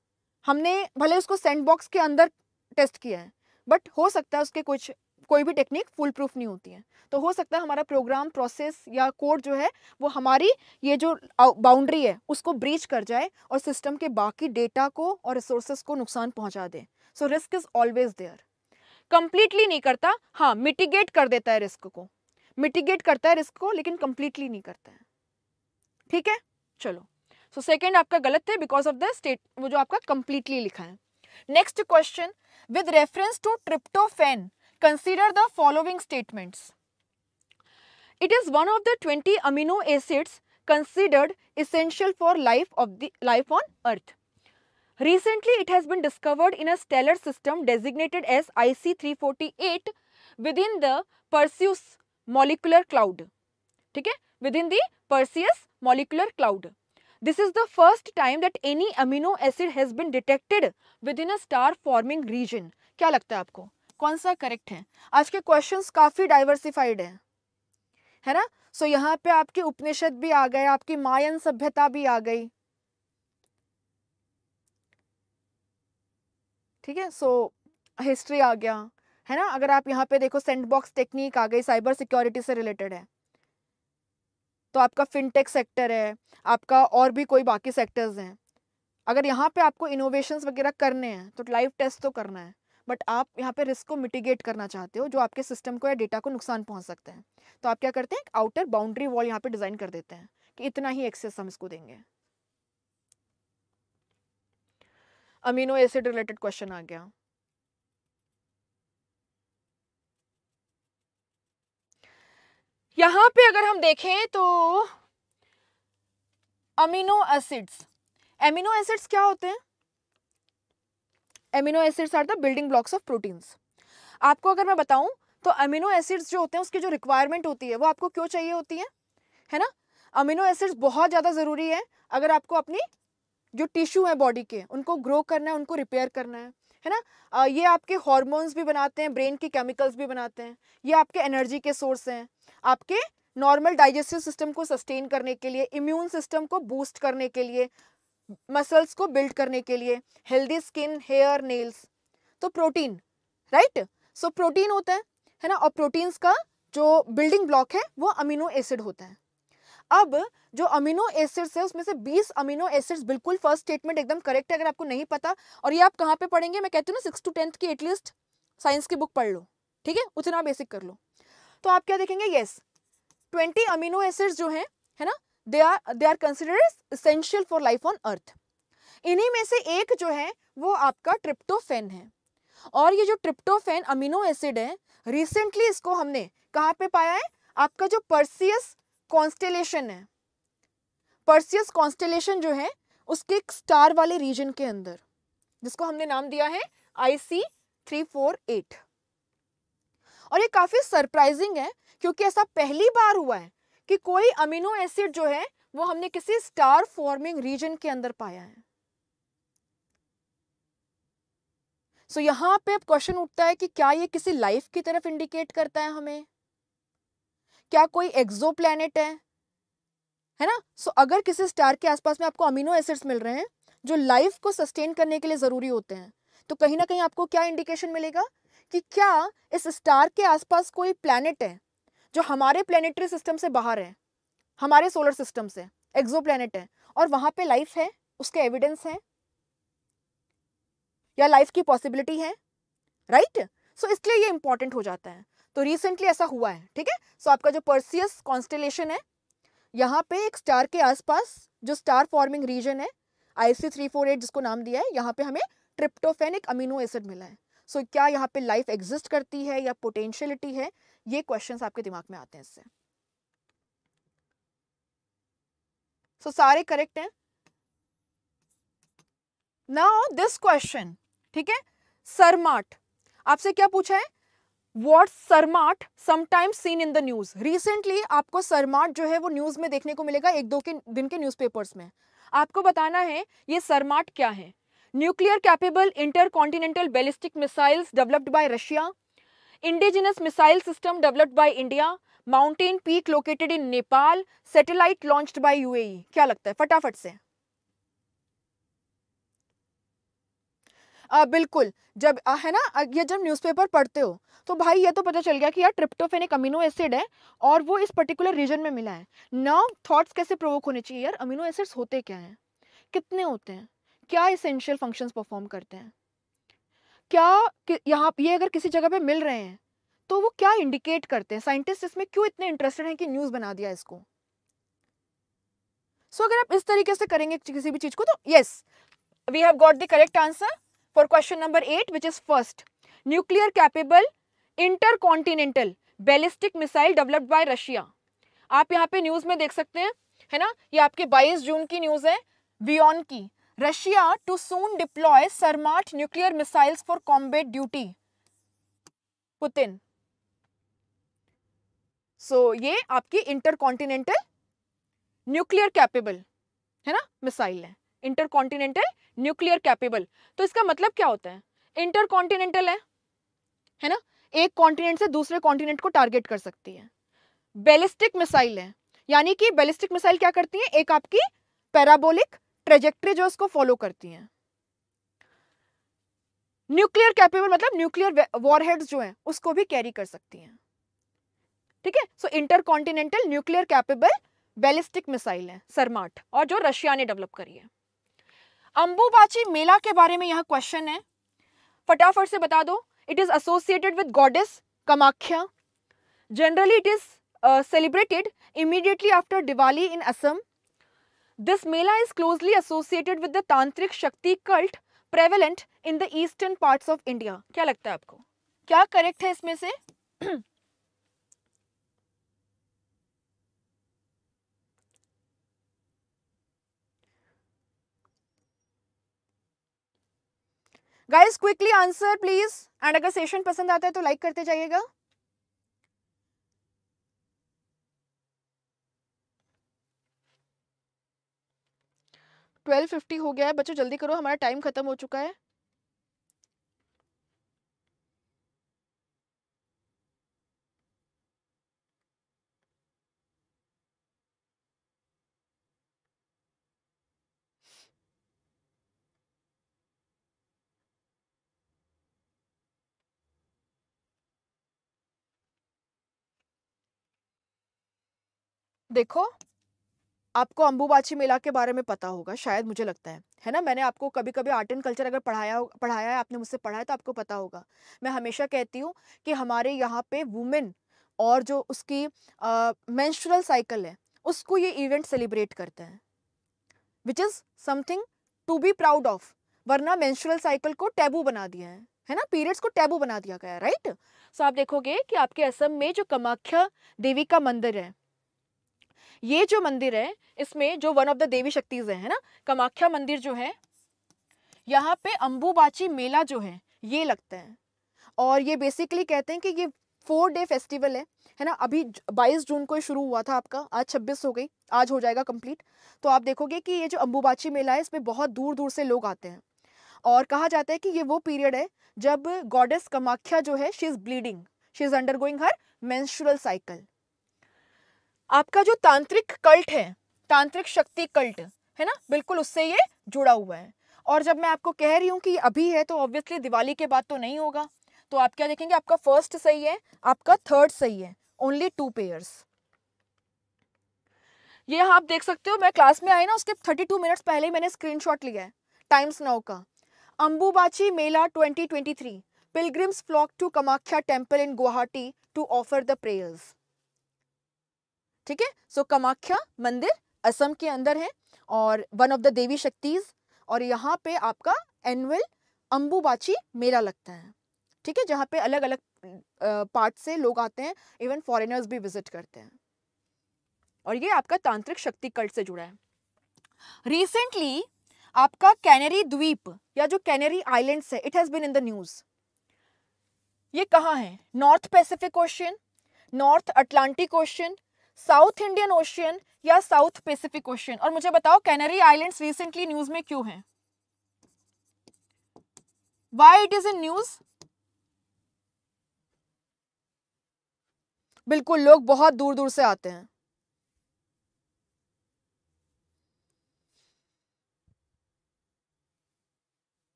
हमने भले उसको सेंड बॉक्स के अंदर टेस्ट किया है बट हो सकता है उसके कुछ कोई भी टेक्निक फुल प्रूफ नहीं होती है तो हो सकता है हमारा प्रोग्राम प्रोसेस या कोड जो है वो हमारी ये जो बाउंड्री है उसको ब्रीच कर जाए और सिस्टम के बाकी डेटा को और रिसोर्सेस को नुकसान पहुंचा दे so risk is always there completely नहीं करता हाँ मिटिगेट कर देता है रिस्क को मिटिगेट करता है रिस्क को लेकिन कंप्लीटली नहीं करता है ठीक है चलो सो so सेकेंड आपका गलत है बिकॉज ऑफ द स्टेट वो जो आपका कंप्लीटली लिखा है next question with reference to tryptophan consider the following statements it is one of the twenty amino acids considered essential for life of the life on earth Recently, it has been discovered in a stellar system designated as IC 348 within the Perseus molecular cloud. Okay? Within the Perseus molecular cloud. This is the first time that any amino acid has been detected within a star forming region. क्या लगता है आपको कौन सा correct है आज के questions काफ़ी डाइवर्सिफाइड हैं है ना सो so, यहाँ पे आपके उपनिषद भी आ गए आपकी मायन सभ्यता भी आ गई ठीक है सो हिस्ट्री आ गया है ना अगर आप यहाँ पे देखो सेंट बॉक्स टेक्निक आ गई साइबर सिक्योरिटी से रिलेटेड है तो आपका फिनटेक सेक्टर है आपका और भी कोई बाकी सेक्टर्स हैं अगर यहाँ पे आपको इनोवेशंस वगैरह करने हैं तो लाइव टेस्ट तो करना है बट आप यहाँ पे रिस्क को मिटिगेट करना चाहते हो जो आपके सिस्टम को या डेटा को नुकसान पहुँच सकते हैं तो आप क्या करते हैं एक आउटर बाउंड्री वॉल यहाँ पे डिज़ाइन कर देते हैं कि इतना ही एक्सेस हम इसको देंगे अमीनो एसिड रिलेटेड क्वेश्चन आ गया यहां पे अगर हम देखें तो अमीनो एसिड्स एमिनो एसिड्स क्या होते हैं amino acids are the building blocks of proteins आपको अगर मैं बताऊं तो अमीनो एसिड्स जो होते हैं उसकी जो रिक्वायरमेंट होती है वो आपको क्यों चाहिए होती है है ना अमीनो एसिड्स बहुत ज़्यादा ज़रूरी है अगर आपको अपनी जो टिश्यू हैं बॉडी के उनको ग्रो करना है उनको रिपेयर करना है है ना ये आपके हॉर्मोन्स भी बनाते हैं ब्रेन के केमिकल्स भी बनाते हैं ये आपके एनर्जी के सोर्स हैं आपके नॉर्मल डाइजेस्टिव सिस्टम को सस्टेन करने के लिए इम्यून सिस्टम को बूस्ट करने के लिए मसल्स को बिल्ड करने के लिए हेल्दी स्किन हेयर नेल्स तो प्रोटीन राइट सो प्रोटीन होता है है ना और प्रोटीन्स का जो बिल्डिंग ब्लॉक है वो अमीनो एसिड होता है अब जो अमीनो एसिड्स है उसमें से 20 अमीनो एसिड्स बिल्कुल फर्स्ट स्टेटमेंट एकदम करेक्ट है अगर आपको नहीं पता और ये आप कहाँ पे पढ़ेंगे मैं कहती हूँ ना सिक्स टू टेंथ की एटलीस्ट साइंस की बुक पढ़ लो ठीक है उतना बेसिक कर लो तो आप क्या देखेंगे येस ट्वेंटी अमीनो एसिड्स जो हैं है ना they are they are consider essential for life on earth इन्हीं में से एक जो है वो आपका ट्रिप्टोफेन है और ये जो ट्रिप्टोफेन अमीनो एसिड है रिसेंटली इसको हमने कहाँ पे पाया है आपका जो परसियस कॉन्स्टेलेशन है पर्सियस कॉन्स्टेलेशन जो है उसके एक स्टार वाले रीजन के अंदर जिसको हमने नाम दिया है आईसी थ्री फोर एट और ये काफ़ी सरप्राइजिंग है क्योंकि ऐसा पहली बार हुआ है कि कोई अमीनो एसिड जो है वो हमने किसी स्टार फॉर्मिंग रीजन के अंदर पाया है सो so, यहां पे अब क्वेश्चन उठता है कि क्या ये किसी लाइफ की तरफ इंडिकेट करता है हमें क्या कोई एक्जो प्लैनेट है है ना सो so, अगर किसी स्टार के आसपास में आपको अमीनो एसिड्स मिल रहे हैं जो लाइफ को सस्टेन करने के लिए ज़रूरी होते हैं तो कहीं ना कहीं आपको क्या इंडिकेशन मिलेगा कि क्या इस स्टार के आसपास कोई प्लानट है जो हमारे प्लानिटरी सिस्टम से बाहर है हमारे सोलर सिस्टम से एक्जो प्लानट है और वहाँ पे लाइफ है उसके एविडेंस हैं या लाइफ की पॉसिबिलिटी है राइट right? सो so, इसलिए ये इंपॉर्टेंट हो जाता है तो रिसेंटली ऐसा हुआ है ठीक है सो आपका जो पर्सियस कॉन्स्टेलेशन है यहाँ पे एक स्टार के आसपास जो स्टार फॉर्मिंग रीजन है आईसी थ्री फोर एट जिसको नाम दिया है यहाँ पे हमें ट्रिप्टोफेनिक अमीनो एसिड मिला है सो so, क्या यहाँ पे लाइफ एग्जिस्ट करती है या पोटेंशियलिटी है ये क्वेश्चंस आपके दिमाग में आते हैं इससे सो so, सारे करेक्ट हैं नाउ दिस क्वेश्चन ठीक है सरमाट आपसे क्या पूछा है what Sarmat sometimes seen in the news recently आपको सरमाट जो है वो न्यूज में देखने को मिलेगा एक दो के दिन के पेपर्स में आपको बताना है ये सरमाट क्या है nuclear capable intercontinental ballistic missiles developed by Russia indigenous missile system developed by India mountain peak located in Nepal satellite launched by UAE क्या लगता है फटाफट से आ, बिल्कुल जब आ, है ना ये जब न्यूज़पेपर पढ़ते हो तो भाई ये तो पता चल गया कि यार ट्रिप्टोफेन एक अमीनो एसिड है और वो इस पर्टिकुलर रीजन में मिला है नाउ थॉट्स कैसे प्रोवोक होने चाहिए यार अमीनो एसिड्स होते क्या हैं कितने होते हैं क्या इसेंशियल फंक्शंस परफॉर्म करते हैं क्या यहाँ ये अगर किसी जगह पर मिल रहे हैं तो वो क्या इंडिकेट करते हैं साइंटिस्ट इसमें क्यों इतने इंटरेस्टेड हैं कि न्यूज़ बना दिया इसको सो so, अगर आप इस तरीके से करेंगे किसी भी चीज़ को तो yes we have got the correct answer question number eight which is first nuclear capable intercontinental ballistic missile developed by Russia आप यहाँ पे न्यूज़ में देख सकते हैं है ना ये आपके 22 जून की न्यूज़ है वियॉन की Russia to soon deploy Sarmat nuclear missiles for combat duty Putin so ये आपकी इंटरकॉन्टिनेंटल न्यूक्लियर कैपेबल है ना मिसाइल है इंटरकॉन्टिनेंटल न्यूक्लियर कैपेबल तो इसका मतलब क्या होता है इंटरकॉन्टिनेंटल है है ना एक कॉन्टिनेंट से दूसरे कॉन्टिनेंट को टारगेट कर सकती है बैलिस्टिक मिसाइल है यानी कि बैलिस्टिक मिसाइल क्या करती है एक आपकी पैराबोलिक ट्रेजेक्ट्री जो उसको फॉलो करती है न्यूक्लियर कैपेबल मतलब न्यूक्लियर वॉरहेड्स जो हैं उसको भी कैरी कर सकती हैं ठीक है so intercontinental nuclear capable ballistic missile है सरमाट और जो रशिया ने डेवलप करी है अंबुबाची मेला के बारे में यह क्वेश्चन है फटाफट से बता दो it is associated with goddess Kamakhya generally it is celebrated immediately after Diwali in Assam this mela is closely associated with the tantric Shakti cult prevalent in the eastern parts of India क्या लगता है आपको क्या करेक्ट है इसमें से guys quickly answer please and अगर session पसंद आता है तो लाइक करते जाइएगा ट्वेल्व फिफ्टी हो गया है बच्चों जल्दी करो हमारा टाइम खत्म हो चुका है देखो आपको अम्बुबाची मेला के बारे में पता होगा शायद मुझे लगता है है ना मैंने आपको कभी कभी आर्ट एंड कल्चर अगर पढ़ाया पढ़ाया है आपने मुझसे पढ़ा है तो आपको पता होगा मैं हमेशा कहती हूँ कि हमारे यहाँ पे वुमेन और जो उसकी मैंस्ट्रल साइकिल है उसको ये इवेंट सेलिब्रेट करते हैं which is something to be proud of वरना मैंस्ट्रल साइकिल को टैबू बना दिया है है ना पीरियड्स को टैबू बना दिया गया राइट सो so, आप देखोगे कि आपके असम में जो कमाख्या देवी का मंदिर है ये जो मंदिर है इसमें जो one of the devi Shaktis है ना कमाख्या मंदिर जो है यहाँ पे अम्बुबाची मेला जो है ये लगता है और ये बेसिकली कहते हैं कि ये फोर डे फेस्टिवल है है ना अभी बाईस जून को शुरू हुआ था आपका आज छब्बीस हो गई आज हो जाएगा कंप्लीट तो आप देखोगे कि ये जो अम्बुबाची मेला है इसमें बहुत दूर दूर से लोग आते हैं और कहा जाता है कि ये वो पीरियड है जब गॉडेस कमाख्या जो है she is bleeding she is undergoing her मैं साइकिल आपका जो तांत्रिक कल्ट है तांत्रिक शक्ति कल्ट है ना बिल्कुल उससे ये जुड़ा हुआ है और जब मैं आपको कह रही हूँ कि अभी है तो ऑब्वियसली दिवाली के बाद तो नहीं होगा तो आप क्या देखेंगे आपका फर्स्ट सही है आपका थर्ड सही है ओनली टू पेयर्स ये आप देख सकते हो मैं क्लास में आई ना उसके 32 मिनट्स पहले ही मैंने स्क्रीनशॉट लिया है टाइम्स नाउ का Ambubachi mela 2023 pilgrims flock to Kamakhya temple in Guwahati to offer the prayers ठीक है सो कमाख्या मंदिर असम के अंदर है और one of the devi Shaktis और यहाँ पे आपका एनुअल अम्बुबाची मेला लगता है ठीक है जहाँ पे अलग अलग पार्ट से लोग आते हैं इवन फॉरेनर्स भी विजिट करते हैं और ये आपका तांत्रिक शक्ति कल्ट से जुड़ा है रिसेंटली आपका कैनरी द्वीप या जो कैनरी आइलैंड्स है it has been in the news ये कहाँ है north Pacific ocean north Atlantic ocean south Indian ocean या साउथ पैसिफिक ओशियन और मुझे बताओ कैनरी आइलैंड्स रिसेंटली न्यूज में क्यों हैं why it is in news बिल्कुल लोग बहुत दूर दूर से आते हैं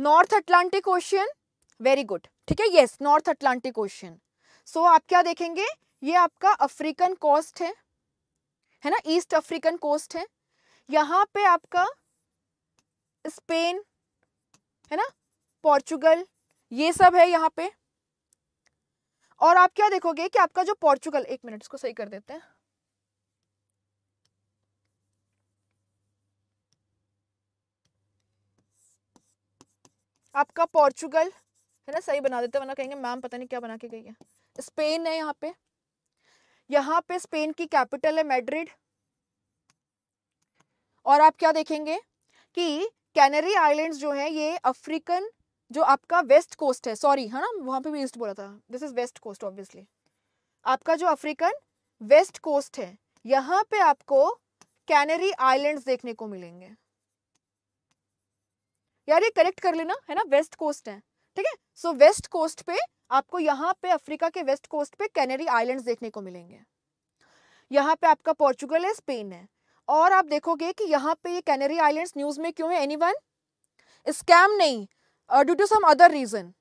north Atlantic ocean very good ठीक है yes north Atlantic ocean so आप क्या देखेंगे ये आपका अफ्रीकन कोस्ट है है ना ईस्ट अफ्रीकन कोस्ट है यहाँ पे आपका स्पेन है ना पोर्चुगल ये सब है यहाँ पे और आप क्या देखोगे कि आपका जो पोर्चुगल एक मिनट इसको सही कर देते हैं आपका पोर्चुगल है ना सही बना देते वरना कहेंगे मैम पता नहीं क्या बना के गई है स्पेन है यहाँ पे यहाँ पे स्पेन की कैपिटल है मैड्रिड और आप क्या देखेंगे कि कैनरी आइलैंड्स जो है ये अफ्रीकन जो आपका वेस्ट कोस्ट है सॉरी है ना वहां पे भी ईस्ट बोला था this is west coast obviously आपका जो अफ्रीकन वेस्ट कोस्ट है यहाँ पे आपको कैनरी आइलैंड्स देखने को मिलेंगे यार ये करेक्ट कर लेना है ना वेस्ट कोस्ट है ठीक है सो वेस्ट कोस्ट पे आपको यहाँ पे अफ्रीका के वेस्ट कोस्ट पे कैनरी आइलैंड्स देखने को मिलेंगे यहाँ पे आपका पोर्चुगल है स्पेन है और आप देखोगे कि यहाँ पे ये कैनरी आइलैंड्स न्यूज़ में क्यों है एनी स्कैम नहीं due to some other reason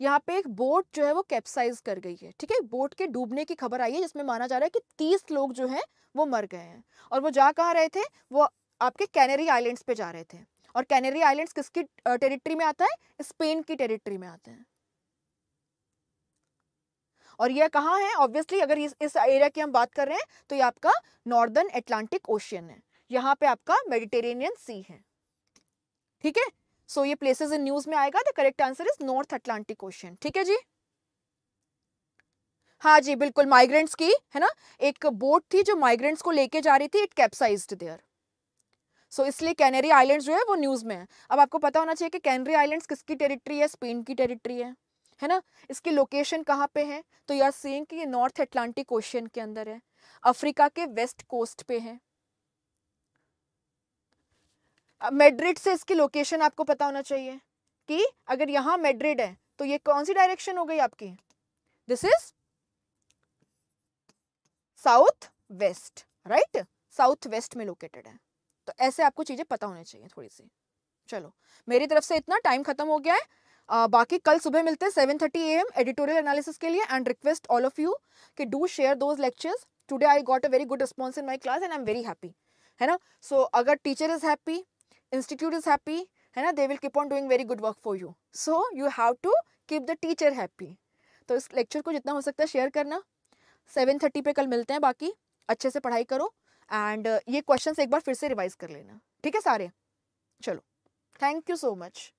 यहाँ पे एक बोट जो है वो कैप्साइज कर गई है ठीक है बोट के डूबने की खबर आई है जिसमें माना जा रहा है कि तीस लोग जो हैं वो मर गए हैं और वो जा कहाँ रहे थे वो आपके कैनरी आइलैंड्स पे जा रहे थे और कैनरी आइलैंड्स किसकी टेरिटरी में आता है स्पेन की टेरिटरी में आते हैं और यह कहाँ है ऑब्वियसली अगर इस, इस एरिया की हम बात कर रहे हैं तो ये आपका नॉर्दर्न एटलांटिक ओशियन है यहाँ पे आपका मेडिटेरेनियन सी है ठीक है सो ये प्लेसेस इन न्यूज में आएगा the correct answer is north Atlantic ocean ठीक है जी हाँ जी बिल्कुल माइग्रेंट्स की है ना एक बोट थी जो माइग्रेंट्स को लेके जा रही थी इट कैप्साइज देयर सो इसलिए कैनरी आइलैंड्स जो है वो न्यूज़ में है अब आपको पता होना चाहिए कि कैनरी आइलैंड्स किसकी टेरिटरी है स्पेन की टेरिटरी है है ना इसकी लोकेशन कहाँ पे है तो यू आर सीइंग कि ये नॉर्थ अटलांटिक ओशन के अंदर है अफ्रीका के वेस्ट कोस्ट पे है मेड्रिड से इसकी लोकेशन आपको पता होना चाहिए कि अगर यहाँ मेड्रिड है तो ये कौन सी डायरेक्शन हो गई आपकी this is south west right south west में लोकेटेड है तो ऐसे आपको चीज़ें पता होनी चाहिए थोड़ी सी चलो मेरी तरफ से इतना टाइम खत्म हो गया है आ, बाकी कल सुबह मिलते हैं seven thirty a m editorial analysis के लिए and request all of you कि do share those lectures today I got a very good response in my class and I am very happy है ना सो so, अगर teacher is happy institute is happy है ना they will keep on doing very good work for you so you have to keep the teacher happy तो इस lecture को जितना हो सकता है शेयर करना सेवन थर्टी पे कल मिलते हैं बाकी अच्छे से पढ़ाई करो एंड ये क्वेश्चन एक बार फिर से रिवाइज कर लेना ठीक है सारे चलो थैंक यू सो मच